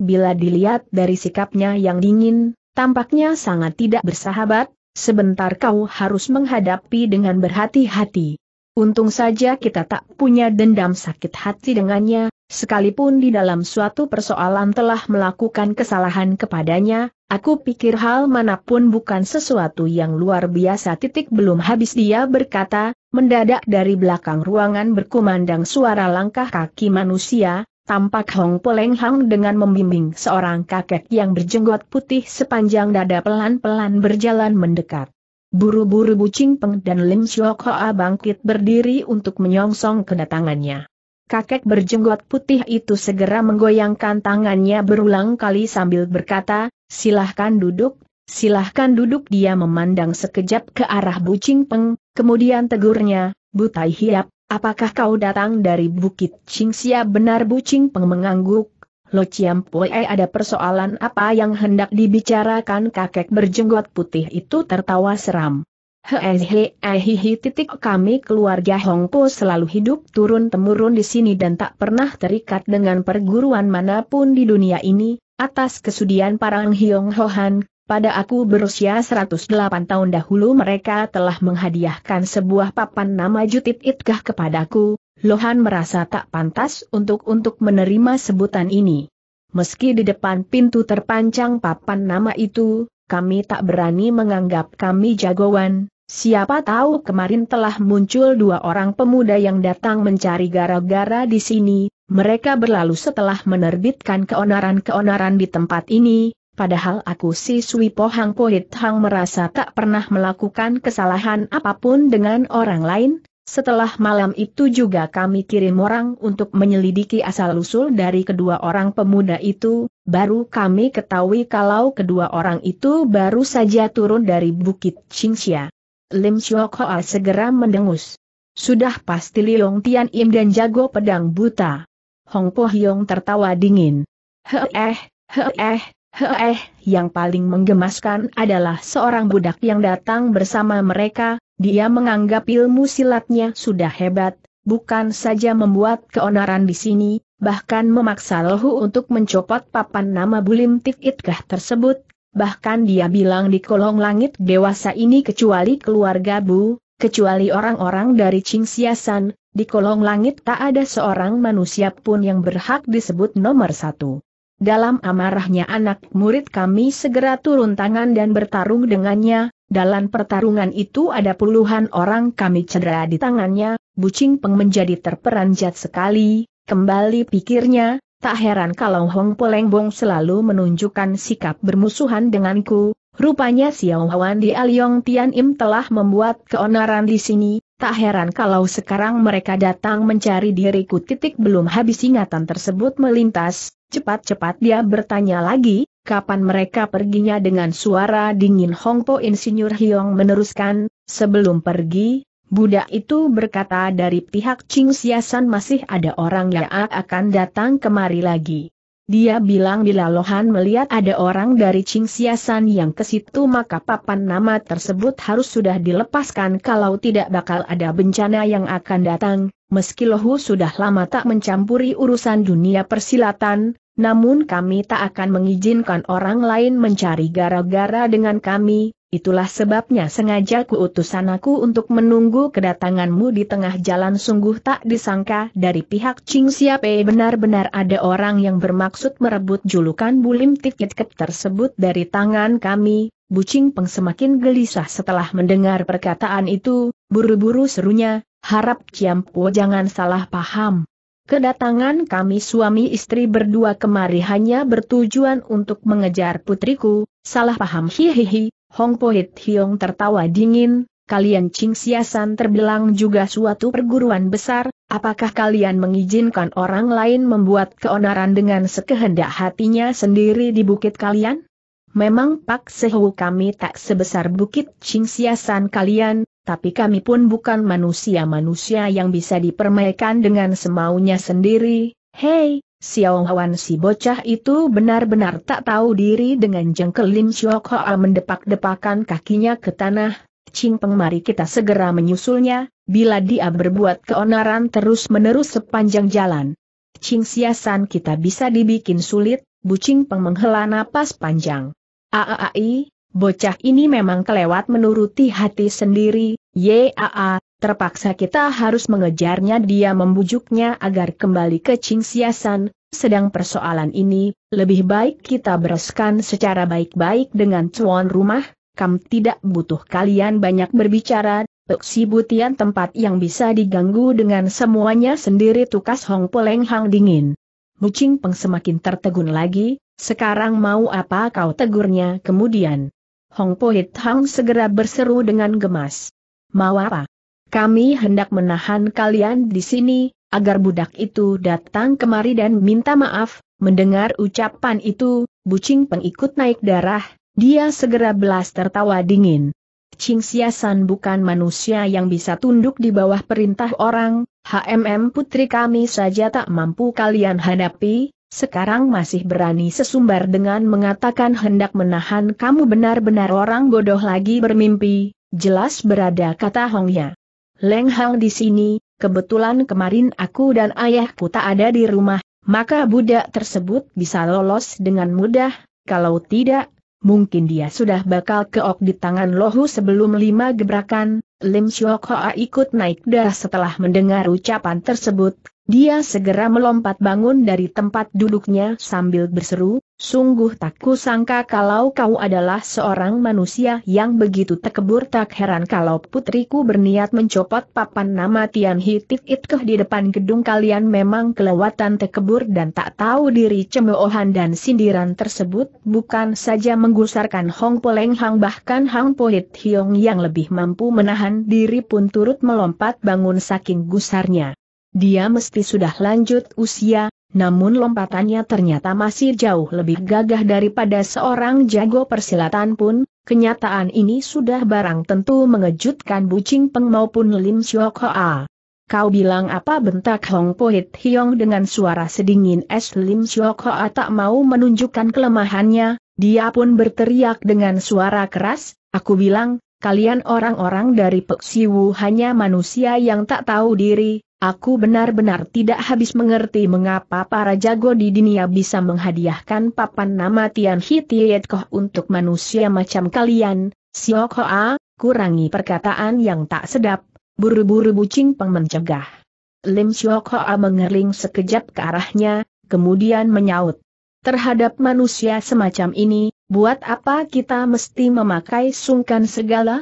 bila dilihat dari sikapnya yang dingin, Tampaknya sangat tidak bersahabat, sebentar kau harus menghadapi dengan berhati-hati. Untung saja kita tak punya dendam sakit hati dengannya, sekalipun di dalam suatu persoalan telah melakukan kesalahan kepadanya, aku pikir hal manapun bukan sesuatu yang luar biasa titik belum habis dia berkata, mendadak dari belakang ruangan berkumandang suara langkah kaki manusia, Tampak Hong Poleng Hang dengan membimbing seorang kakek yang berjenggot putih sepanjang dada pelan-pelan berjalan mendekat. Buru-buru Bucing Peng dan Lim Siok Hoa bangkit berdiri untuk menyongsong kedatangannya. Kakek berjenggot putih itu segera menggoyangkan tangannya berulang kali sambil berkata, silahkan duduk, silahkan duduk dia memandang sekejap ke arah Bucing Peng, kemudian tegurnya, Butai Hiap, apakah kau datang dari Bukit Cingsia benar Bucing Peng mengangguk? Lo Ciam Pue ada persoalan apa yang hendak dibicarakan kakek berjenggot putih itu tertawa seram. Hehehehehe eh, eh, titik kami keluarga Hongpo selalu hidup turun-temurun di sini dan tak pernah terikat dengan perguruan manapun di dunia ini, atas kesudian Parang Hiong Hohan, pada aku berusia 108 tahun dahulu mereka telah menghadiahkan sebuah papan nama Jutit Itgah kepadaku, Lohan merasa tak pantas untuk untuk menerima sebutan ini. Meski di depan pintu terpanjang papan nama itu, kami tak berani menganggap kami jagoan, siapa tahu kemarin telah muncul dua orang pemuda yang datang mencari gara-gara di sini, mereka berlalu setelah menerbitkan keonaran-keonaran di tempat ini, Padahal aku si Sui Pohang Pohit Hang merasa tak pernah melakukan kesalahan apapun dengan orang lain, setelah malam itu juga kami kirim orang untuk menyelidiki asal-usul dari kedua orang pemuda itu, baru kami ketahui kalau kedua orang itu baru saja turun dari Bukit Qingxia. Lim Siok Hoa segera mendengus. Sudah pasti Liong Tian Im dan jago pedang buta. Hong Po Hyong tertawa dingin. Heh, heh, eh. Heeh, yang paling menggemaskan adalah seorang budak yang datang bersama mereka, dia menganggap ilmu silatnya sudah hebat, bukan saja membuat keonaran di sini, bahkan memaksa Lohu untuk mencopot papan nama Bulim Tikitkah tersebut, bahkan dia bilang di kolong langit dewasa ini kecuali keluarga Bu, kecuali orang-orang dari Cingsiasan, di kolong langit tak ada seorang manusia pun yang berhak disebut nomor satu. Dalam amarahnya anak murid kami segera turun tangan dan bertarung dengannya, dalam pertarungan itu ada puluhan orang kami cedera di tangannya, Bucing Peng menjadi terperanjat sekali, kembali pikirnya, tak heran kalau Hong Polengbong selalu menunjukkan sikap bermusuhan denganku, rupanya Xiao Wan di Aliong Tian Im telah membuat keonaran di sini, Tak heran kalau sekarang mereka datang mencari diriku titik belum habis ingatan tersebut melintas, cepat-cepat dia bertanya lagi, kapan mereka perginya dengan suara dingin Hongpo Insinyur Hiong meneruskan, sebelum pergi, budak itu berkata dari pihak Ching Siasan masih ada orang yang akan datang kemari lagi. Dia bilang bila Lohan melihat ada orang dari Cingsiasan yang ke situ maka papan nama tersebut harus sudah dilepaskan kalau tidak bakal ada bencana yang akan datang, meski Lohu sudah lama tak mencampuri urusan dunia persilatan, namun kami tak akan mengizinkan orang lain mencari gara-gara dengan kami, Itulah sebabnya sengaja kuutus anakku untuk menunggu kedatanganmu di tengah jalan sungguh tak disangka dari pihak Ching Siape benar-benar ada orang yang bermaksud merebut julukan bulim tiket kep tersebut dari tangan kami, Bucing Peng semakin gelisah setelah mendengar perkataan itu, buru-buru serunya, harap Po jangan salah paham. Kedatangan kami suami istri berdua kemari hanya bertujuan untuk mengejar putriku, salah paham hihihi, Hong Pohit Hiong tertawa dingin, kalian Ching Siasan terbilang juga suatu perguruan besar, apakah kalian mengizinkan orang lain membuat keonaran dengan sekehendak hatinya sendiri di bukit kalian? Memang Pak Sehu kami tak sebesar bukit Ching Siasan kalian, tapi kami pun bukan manusia-manusia yang bisa dipermainkan dengan semaunya sendiri, hei, Xiao Huan si bocah itu benar-benar tak tahu diri dengan jengkel Lim Siok Hoa mendepak-depakan kakinya ke tanah, Ching Peng mari kita segera menyusulnya, bila dia berbuat keonaran terus-menerus sepanjang jalan. Ching siasan kita bisa dibikin sulit, Bucing Peng menghela napas panjang. Aai, bocah ini memang kelewat menuruti hati sendiri, Yaa, terpaksa kita harus mengejarnya dia membujuknya agar kembali ke Siasan, sedang persoalan ini, lebih baik kita bereskan secara baik-baik dengan tuan rumah, kam tidak butuh kalian banyak berbicara, Tuksi Butian tempat yang bisa diganggu dengan semuanya sendiri tukas Hong Poleng Hang dingin. Mucing Peng semakin tertegun lagi, sekarang mau apa kau tegurnya kemudian. Hong Poit Hang segera berseru dengan gemas mau apa? Kami hendak menahan kalian di sini, agar budak itu datang kemari dan minta maaf, mendengar ucapan itu, bucing pengikut naik darah, dia segera belas tertawa dingin. Ching Siasan bukan manusia yang bisa tunduk di bawah perintah orang, HMM putri kami saja tak mampu kalian hadapi, sekarang masih berani sesumbar dengan mengatakan hendak menahan kamu benar-benar orang bodoh lagi bermimpi, jelas berada kata Hongya. Leng Hang di sini, kebetulan kemarin aku dan ayahku tak ada di rumah, maka budak tersebut bisa lolos dengan mudah, kalau tidak, mungkin dia sudah bakal keok di tangan Lohu sebelum lima gebrakan, Lim Syok Hoa ikut naik darah setelah mendengar ucapan tersebut, dia segera melompat bangun dari tempat duduknya sambil berseru, Sungguh tak kusangka kalau kau adalah seorang manusia yang begitu tekebur tak heran kalau putriku berniat mencopot papan nama Tian Hitit Itkeh di depan gedung kalian memang kelewatan tekebur dan tak tahu diri cemoohan dan sindiran tersebut bukan saja menggusarkan Hong Poleng Hang bahkan Hang Pohit Hiong yang lebih mampu menahan diri pun turut melompat bangun saking gusarnya. Dia mesti sudah lanjut usia, namun lompatannya ternyata masih jauh lebih gagah daripada seorang jago persilatan pun, kenyataan ini sudah barang tentu mengejutkan Bucing Peng maupun Lim Siok Hoa. Kau bilang apa bentak Hong Pohit Hiong dengan suara sedingin es Lim Siok Hoa tak mau menunjukkan kelemahannya, dia pun berteriak dengan suara keras, aku bilang, kalian orang-orang dari Pek hanya manusia yang tak tahu diri, Aku benar-benar tidak habis mengerti mengapa para jago di dunia bisa menghadiahkan papan nama Tian Hitiet Koh untuk manusia macam kalian, Siok Hoa, kurangi perkataan yang tak sedap, buru-buru bucing peng mencegah. Lim Siok Hoa mengerling sekejap ke arahnya, kemudian menyaut. Terhadap manusia semacam ini, buat apa kita mesti memakai sungkan segala?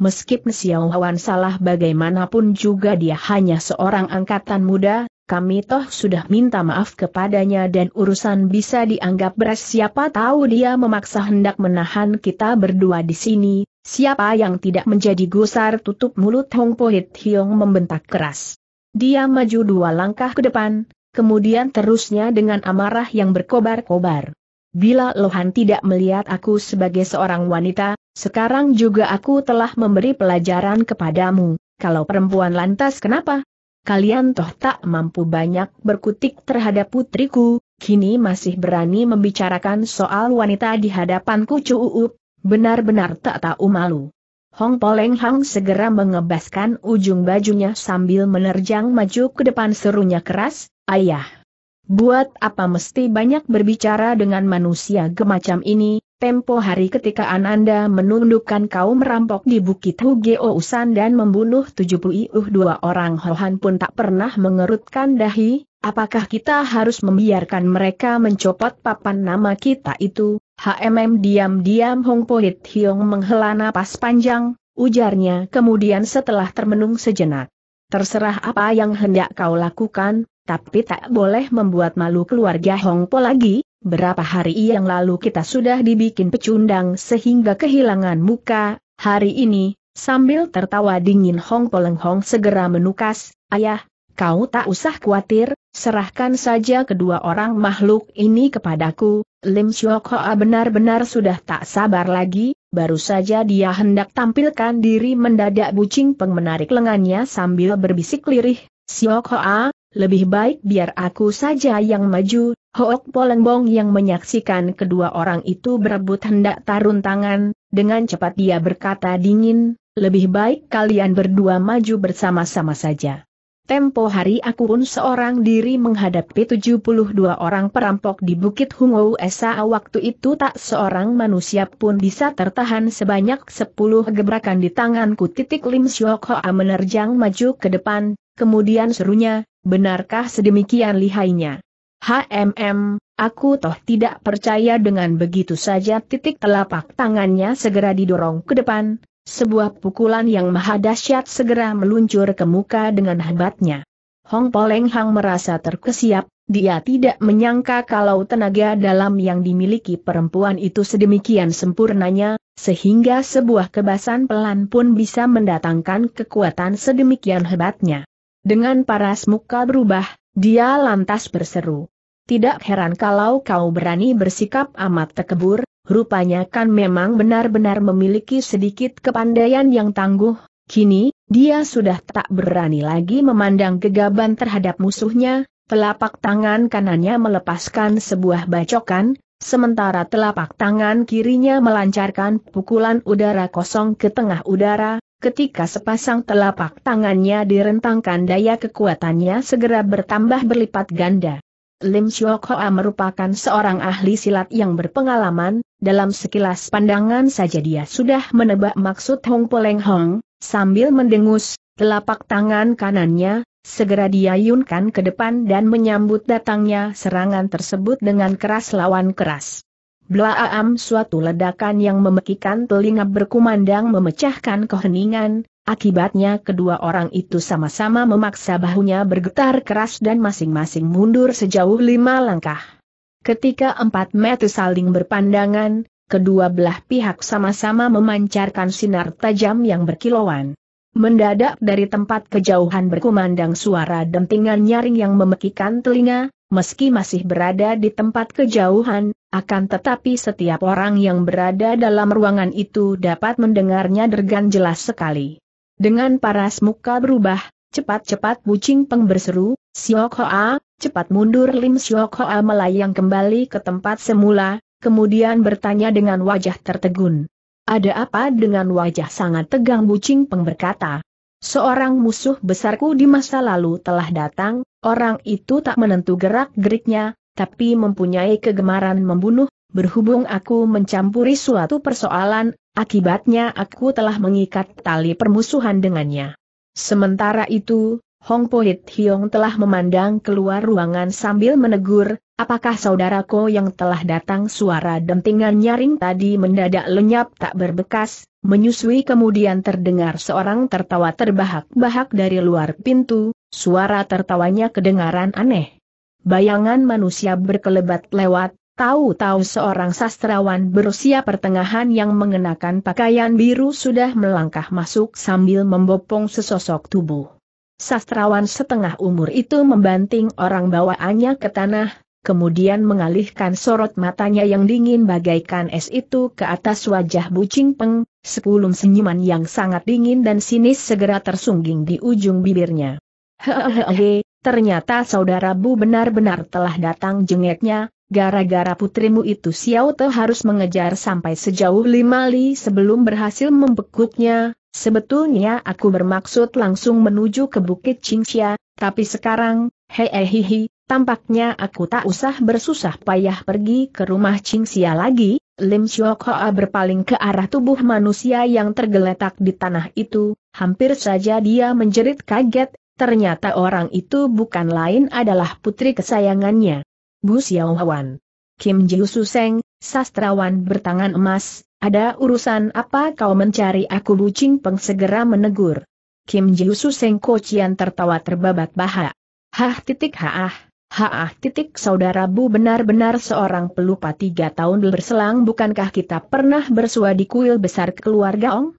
meskipun Huan salah bagaimanapun juga dia hanya seorang angkatan muda, kami toh sudah minta maaf kepadanya dan urusan bisa dianggap beres siapa tahu dia memaksa hendak menahan kita berdua di sini, siapa yang tidak menjadi gusar tutup mulut Hong Pohit Hiong membentak keras. Dia maju dua langkah ke depan, kemudian terusnya dengan amarah yang berkobar-kobar. Bila Lohan tidak melihat aku sebagai seorang wanita, sekarang juga aku telah memberi pelajaran kepadamu, kalau perempuan lantas kenapa? Kalian toh tak mampu banyak berkutik terhadap putriku, kini masih berani membicarakan soal wanita di hadapanku cuup, benar-benar tak tahu malu. Hong Poleng Hang segera mengebaskan ujung bajunya sambil menerjang maju ke depan serunya keras, Ayah! Buat apa mesti banyak berbicara dengan manusia gemacam ini, tempo hari ketika Ananda menundukkan kaum merampok di Bukit Hugeo Usan dan membunuh 70 iuh dua orang Hohan pun tak pernah mengerutkan dahi, apakah kita harus membiarkan mereka mencopot papan nama kita itu? HMM diam-diam Hong Pohit Hiong menghela napas panjang, ujarnya kemudian setelah termenung sejenak. Terserah apa yang hendak kau lakukan, tapi tak boleh membuat malu keluarga Hong Po lagi, berapa hari yang lalu kita sudah dibikin pecundang sehingga kehilangan muka, hari ini, sambil tertawa dingin Hong Po Leng Hong segera menukas, ayah, kau tak usah khawatir, serahkan saja kedua orang makhluk ini kepadaku, Lim Siok Hoa benar-benar sudah tak sabar lagi, baru saja dia hendak tampilkan diri mendadak bucing peng lengannya sambil berbisik lirih, Siok Hoa, lebih baik biar aku saja yang maju, Hook Polengbong yang menyaksikan kedua orang itu berebut hendak tarun tangan, dengan cepat dia berkata dingin, lebih baik kalian berdua maju bersama-sama saja. Tempo hari aku pun seorang diri menghadapi 72 orang perampok di Bukit Hungou Esa waktu itu tak seorang manusia pun bisa tertahan sebanyak 10 gebrakan di tanganku titik Lim Siok Hoa menerjang maju ke depan, kemudian serunya, benarkah sedemikian lihainya? HMM, aku toh tidak percaya dengan begitu saja titik telapak tangannya segera didorong ke depan, sebuah pukulan yang maha dahsyat segera meluncur ke muka dengan hebatnya. Hong Poleng Hang merasa terkesiap, dia tidak menyangka kalau tenaga dalam yang dimiliki perempuan itu sedemikian sempurnanya, sehingga sebuah kebasan pelan pun bisa mendatangkan kekuatan sedemikian hebatnya. Dengan paras muka berubah, dia lantas berseru. Tidak heran kalau kau berani bersikap amat tekebur, rupanya kan memang benar-benar memiliki sedikit kepandaian yang tangguh, kini, dia sudah tak berani lagi memandang gegaban terhadap musuhnya, telapak tangan kanannya melepaskan sebuah bacokan, sementara telapak tangan kirinya melancarkan pukulan udara kosong ke tengah udara, Ketika sepasang telapak tangannya direntangkan daya kekuatannya segera bertambah berlipat ganda. Lim Chiok Hoa merupakan seorang ahli silat yang berpengalaman, dalam sekilas pandangan saja dia sudah menebak maksud Hong Poleng Hong, sambil mendengus, telapak tangan kanannya, segera diayunkan ke depan dan menyambut datangnya serangan tersebut dengan keras lawan keras. Blaam suatu ledakan yang memekikan telinga berkumandang memecahkan keheningan, akibatnya kedua orang itu sama-sama memaksa bahunya bergetar keras dan masing-masing mundur sejauh lima langkah. Ketika empat metu saling berpandangan, kedua belah pihak sama-sama memancarkan sinar tajam yang berkilauan. Mendadak dari tempat kejauhan berkumandang suara dentingan nyaring yang memekikan telinga, meski masih berada di tempat kejauhan, akan tetapi setiap orang yang berada dalam ruangan itu dapat mendengarnya dergan jelas sekali. Dengan paras muka berubah, cepat-cepat bucing peng berseru, Siok Hoa, cepat mundur Lim Siok Hoa melayang kembali ke tempat semula, kemudian bertanya dengan wajah tertegun. Ada apa dengan wajah sangat tegang bucing peng berkata. Seorang musuh besarku di masa lalu telah datang, orang itu tak menentu gerak-geriknya, tapi mempunyai kegemaran membunuh, berhubung aku mencampuri suatu persoalan, akibatnya aku telah mengikat tali permusuhan dengannya. Sementara itu, Hong Pohit Hiong telah memandang keluar ruangan sambil menegur, apakah saudaraku yang telah datang suara dentingan nyaring tadi mendadak lenyap tak berbekas, menyusui kemudian terdengar seorang tertawa terbahak-bahak dari luar pintu, suara tertawanya kedengaran aneh bayangan manusia berkelebat lewat, tahu-tahu seorang sastrawan berusia pertengahan yang mengenakan pakaian biru sudah melangkah masuk sambil membopong sesosok tubuh. Sastrawan setengah umur itu membanting orang bawaannya ke tanah, kemudian mengalihkan sorot matanya yang dingin bagaikan es itu ke atas wajah Bucing Peng, sekulum senyuman yang sangat dingin dan sinis segera tersungging di ujung bibirnya. Hehehe, Ternyata saudara Bu benar-benar telah datang jengeknya, gara-gara putrimu itu Xiao Te harus mengejar sampai sejauh lima li sebelum berhasil membekuknya, sebetulnya aku bermaksud langsung menuju ke Bukit Cingxia, tapi sekarang, hei, tampaknya aku tak usah bersusah payah pergi ke rumah Cingxia lagi, Lim Chuo Koa berpaling ke arah tubuh manusia yang tergeletak di tanah itu, hampir saja dia menjerit kaget, Ternyata orang itu bukan lain adalah putri kesayangannya. Bu Xiaohuan. Kim Jiu seng sastrawan bertangan emas, ada urusan apa kau mencari aku Lucing peng segera menegur. Kim Jiu Suseng kocian tertawa terbabat bahak. Hah titik haah, haah titik saudara bu benar-benar seorang pelupa tiga tahun berselang bukankah kita pernah bersua di kuil besar keluarga ong?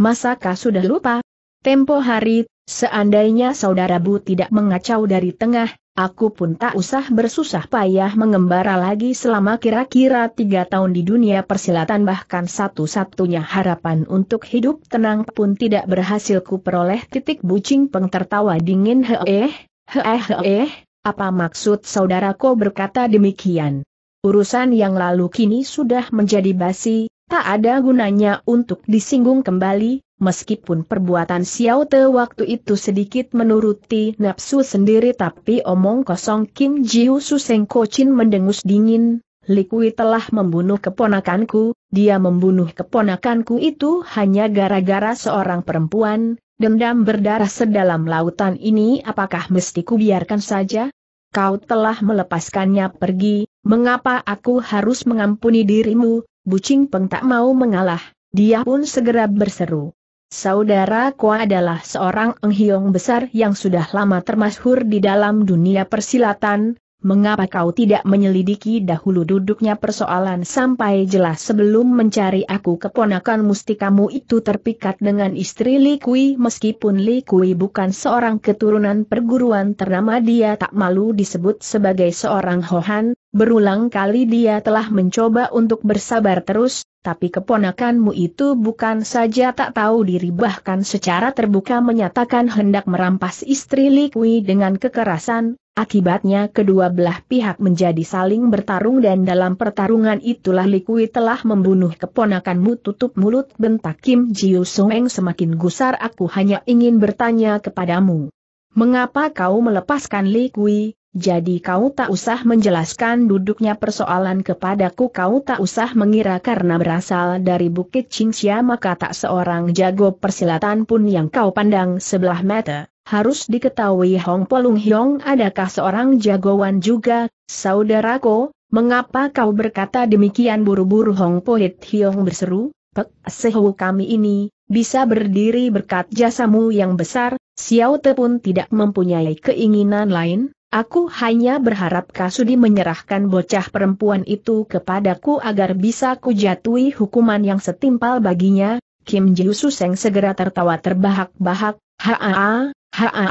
Masakah sudah lupa? Tempo hari, seandainya saudara Bu tidak mengacau dari tengah, aku pun tak usah bersusah payah mengembara lagi selama kira-kira tiga tahun di dunia persilatan bahkan satu-satunya harapan untuk hidup tenang pun tidak berhasil ku peroleh titik bucing peng tertawa dingin heeh, heeh heeh, apa maksud saudaraku berkata demikian? Urusan yang lalu kini sudah menjadi basi, Tak ada gunanya untuk disinggung kembali, meskipun perbuatan Xiao Te waktu itu sedikit menuruti nafsu sendiri tapi omong kosong Kim Ji Jiu Suseng Kocin mendengus dingin, Likui telah membunuh keponakanku, dia membunuh keponakanku itu hanya gara-gara seorang perempuan, dendam berdarah sedalam lautan ini apakah mesti ku biarkan saja? Kau telah melepaskannya pergi, mengapa aku harus mengampuni dirimu, Bucing Peng tak mau mengalah, dia pun segera berseru. Saudara ku adalah seorang enghiong besar yang sudah lama termasyhur di dalam dunia persilatan, mengapa kau tidak menyelidiki dahulu duduknya persoalan sampai jelas sebelum mencari aku keponakan mustikamu itu terpikat dengan istri Li Kui meskipun Li Kui bukan seorang keturunan perguruan ternama dia tak malu disebut sebagai seorang Hohan, berulang kali dia telah mencoba untuk bersabar terus, tapi keponakanmu itu bukan saja tak tahu diri bahkan secara terbuka menyatakan hendak merampas istri Likwi dengan kekerasan, akibatnya kedua belah pihak menjadi saling bertarung dan dalam pertarungan itulah Likwi telah membunuh keponakanmu tutup mulut bentak Kim Jiu Soeng semakin gusar aku hanya ingin bertanya kepadamu. Mengapa kau melepaskan Likwi, jadi kau tak usah menjelaskan duduknya persoalan kepadaku kau tak usah mengira karena berasal dari Bukit Cingsia maka tak seorang jago persilatan pun yang kau pandang sebelah mata. Harus diketahui Hong Polung Hiong adakah seorang jagoan juga, saudaraku, mengapa kau berkata demikian buru-buru Hong Polit Hiong berseru, Pek Sehu kami ini, bisa berdiri berkat jasamu yang besar, Xiao Te pun tidak mempunyai keinginan lain, Aku hanya berharap Kasudi menyerahkan bocah perempuan itu kepadaku agar bisa kujatui hukuman yang setimpal baginya. Kim Jiu seng segera tertawa terbahak-bahak, haa, haa,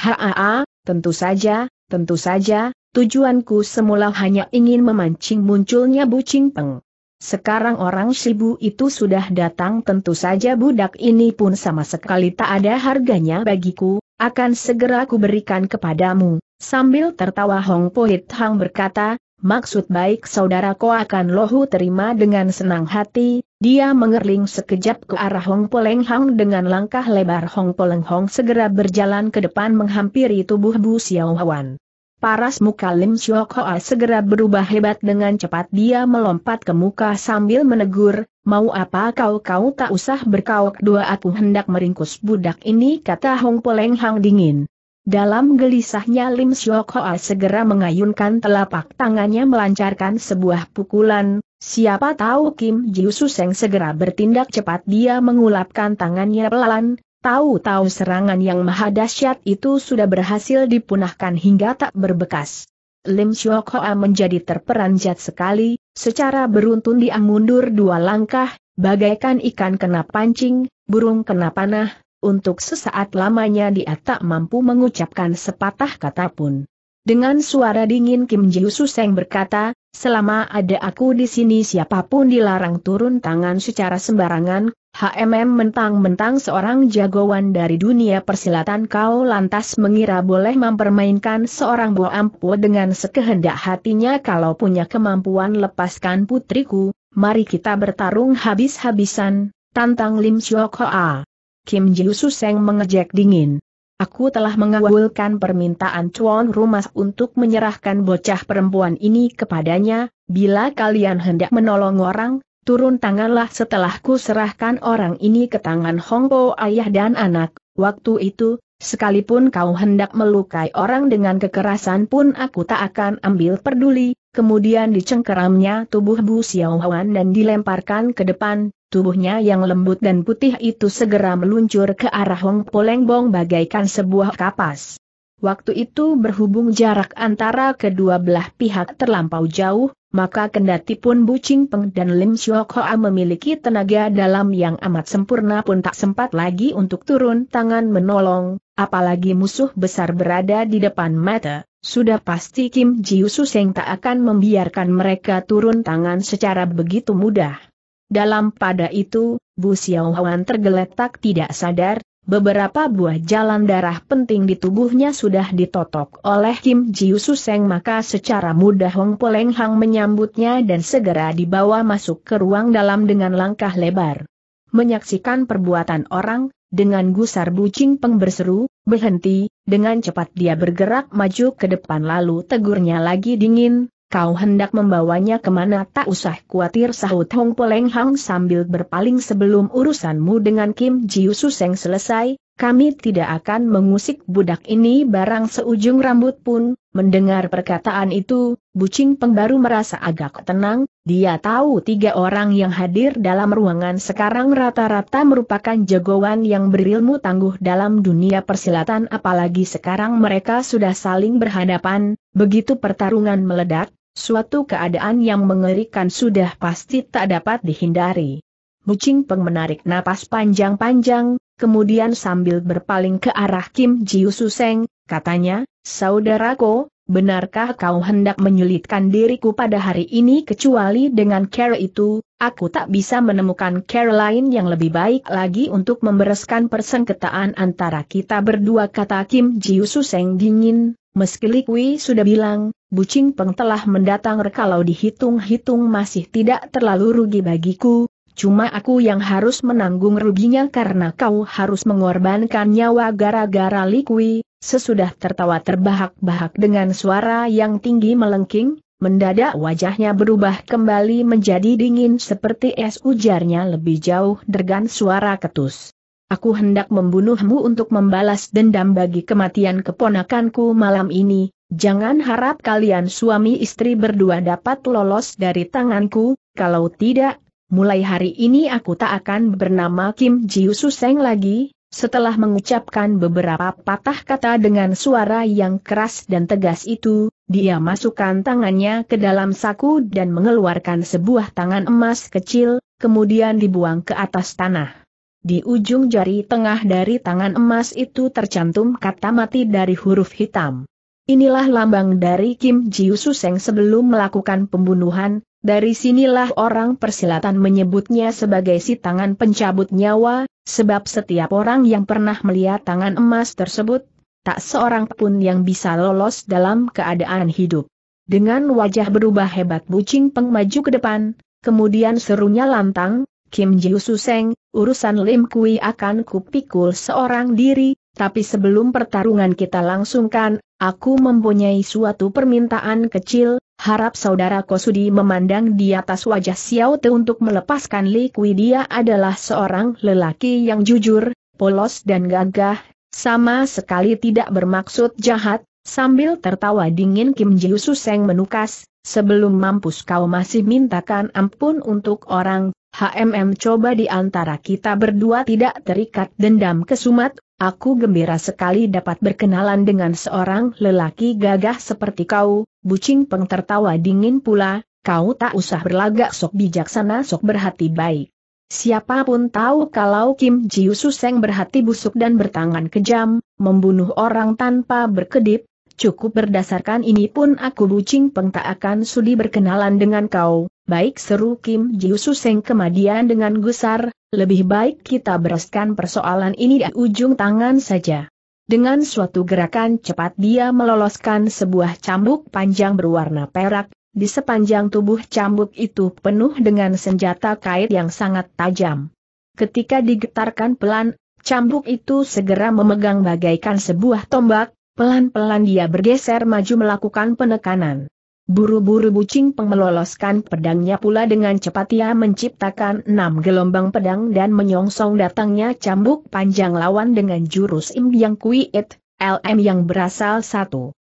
haa, tentu saja, tentu saja, tujuanku semula hanya ingin memancing munculnya Bu Ching peng. Sekarang orang Shibu itu sudah datang tentu saja budak ini pun sama sekali tak ada harganya bagiku, akan segera kuberikan kepadamu. Sambil tertawa Hong Pohit Hang berkata, maksud baik saudaraku akan lohu terima dengan senang hati, dia mengerling sekejap ke arah Hong Poleng Hang dengan langkah lebar Hong Poleng Hong segera berjalan ke depan menghampiri tubuh Bu Xiao Wan. Paras muka Lim Chok Hoa segera berubah hebat dengan cepat dia melompat ke muka sambil menegur, mau apa kau kau tak usah berkauk dua aku hendak meringkus budak ini kata Hong Poleng Hang dingin. Dalam gelisahnya Lim Chok Hoa segera mengayunkan telapak tangannya melancarkan sebuah pukulan, siapa tahu Kim Jiu Suseng segera bertindak cepat dia mengulapkan tangannya pelan, Tahu-tahu serangan yang maha dahsyat itu sudah berhasil dipunahkan hingga tak berbekas. Lim Syok Hoa menjadi terperanjat sekali, secara beruntun dia mundur dua langkah, bagaikan ikan kena pancing, burung kena panah, untuk sesaat lamanya dia tak mampu mengucapkan sepatah kata pun. Dengan suara dingin Kim Ji Suseng berkata, selama ada aku di sini siapapun dilarang turun tangan secara sembarangan, HMM mentang-mentang seorang jagoan dari dunia persilatan kau lantas mengira boleh mempermainkan seorang buah ampu dengan sekehendak hatinya kalau punya kemampuan lepaskan putriku, mari kita bertarung habis-habisan, tantang Lim Siok Hoa. Kim Jiu Suseng mengejek dingin. Aku telah mengawulkan permintaan Chuan Rumah untuk menyerahkan bocah perempuan ini kepadanya, bila kalian hendak menolong orang, Turun tanganlah ku serahkan orang ini ke tangan Hongpo ayah dan anak, waktu itu, sekalipun kau hendak melukai orang dengan kekerasan pun aku tak akan ambil peduli, kemudian dicengkeramnya tubuh Bu Xiaohuan dan dilemparkan ke depan, tubuhnya yang lembut dan putih itu segera meluncur ke arah Hong Lengbong bagaikan sebuah kapas. Waktu itu berhubung jarak antara kedua belah pihak terlampau jauh, maka kendati pun Bu Ching Peng dan Lim Shiok Hoa memiliki tenaga dalam yang amat sempurna pun tak sempat lagi untuk turun tangan menolong, apalagi musuh besar berada di depan mata, sudah pasti Kim Ji Jiu Suseng tak akan membiarkan mereka turun tangan secara begitu mudah. Dalam pada itu, Bu Xiao Huan tergeletak tidak sadar, Beberapa buah jalan darah penting di tubuhnya sudah ditotok oleh Kim Jiu Suseng maka secara mudah Hong Poleng Hang menyambutnya dan segera dibawa masuk ke ruang dalam dengan langkah lebar. Menyaksikan perbuatan orang, dengan gusar bucing peng berseru, berhenti, dengan cepat dia bergerak maju ke depan lalu tegurnya lagi dingin, Kau hendak membawanya kemana tak usah khawatir sahut Hong Poleng Hang sambil berpaling sebelum urusanmu dengan Kim Ji Jiu Suseng selesai, kami tidak akan mengusik budak ini barang seujung rambut pun, mendengar perkataan itu, bucing Pengbaru merasa agak tenang, dia tahu tiga orang yang hadir dalam ruangan sekarang rata-rata merupakan jagoan yang berilmu tangguh dalam dunia persilatan apalagi sekarang mereka sudah saling berhadapan, begitu pertarungan meledak, Suatu keadaan yang mengerikan sudah pasti tak dapat dihindari. Mucing Peng menarik napas panjang-panjang, kemudian sambil berpaling ke arah Kim Jiu Suseng, katanya, Saudaraku, benarkah kau hendak menyulitkan diriku pada hari ini kecuali dengan care itu, aku tak bisa menemukan care lain yang lebih baik lagi untuk membereskan persengketaan antara kita berdua kata Kim Jiu Suseng dingin, meski Likwi sudah bilang, Bucing Peng telah mendatang kalau dihitung-hitung masih tidak terlalu rugi bagiku, cuma aku yang harus menanggung ruginya karena kau harus mengorbankan nyawa gara-gara Likui, sesudah tertawa terbahak-bahak dengan suara yang tinggi melengking, mendadak wajahnya berubah kembali menjadi dingin seperti es ujarnya lebih jauh dergan suara ketus. Aku hendak membunuhmu untuk membalas dendam bagi kematian keponakanku malam ini, jangan harap kalian suami istri berdua dapat lolos dari tanganku, kalau tidak, mulai hari ini aku tak akan bernama Kim Ji Jiu Suseng lagi, setelah mengucapkan beberapa patah kata dengan suara yang keras dan tegas itu, dia masukkan tangannya ke dalam saku dan mengeluarkan sebuah tangan emas kecil, kemudian dibuang ke atas tanah. Di ujung jari tengah dari tangan emas itu tercantum kata mati dari huruf hitam. Inilah lambang dari Kim Jiu Suseng sebelum melakukan pembunuhan, dari sinilah orang persilatan menyebutnya sebagai si tangan pencabut nyawa, sebab setiap orang yang pernah melihat tangan emas tersebut, tak seorang pun yang bisa lolos dalam keadaan hidup. Dengan wajah berubah hebat Bucing pengmaju ke depan, kemudian serunya lantang, Kim Jiu Suseng, urusan Lim Kui akan kupikul seorang diri, tapi sebelum pertarungan kita langsungkan, aku mempunyai suatu permintaan kecil, harap saudara Kosudi memandang di atas wajah Xiao Te untuk melepaskan Li Kui dia adalah seorang lelaki yang jujur, polos dan gagah, sama sekali tidak bermaksud jahat, sambil tertawa dingin Kim Jiu Suseng menukas, sebelum mampus kau masih mintakan ampun untuk orang, HMM coba di antara kita berdua tidak terikat dendam kesumat. aku gembira sekali dapat berkenalan dengan seorang lelaki gagah seperti kau, bucing peng tertawa dingin pula, kau tak usah berlagak sok bijaksana sok berhati baik. Siapapun tahu kalau Kim Jiu Suseng berhati busuk dan bertangan kejam, membunuh orang tanpa berkedip, cukup berdasarkan ini pun aku bucing peng tak akan sudi berkenalan dengan kau, baik seru Kim Jiusu Seng kemadian dengan gusar, lebih baik kita bereskan persoalan ini di ujung tangan saja. Dengan suatu gerakan cepat dia meloloskan sebuah cambuk panjang berwarna perak, di sepanjang tubuh cambuk itu penuh dengan senjata kait yang sangat tajam. Ketika digetarkan pelan, cambuk itu segera memegang bagaikan sebuah tombak, pelan-pelan dia bergeser maju melakukan penekanan. Buru-buru bucing pengeloloskan pedangnya pula dengan cepat ia menciptakan enam gelombang pedang dan menyongsong datangnya cambuk panjang lawan dengan jurus Im Yang kuiit, LM yang berasal satu.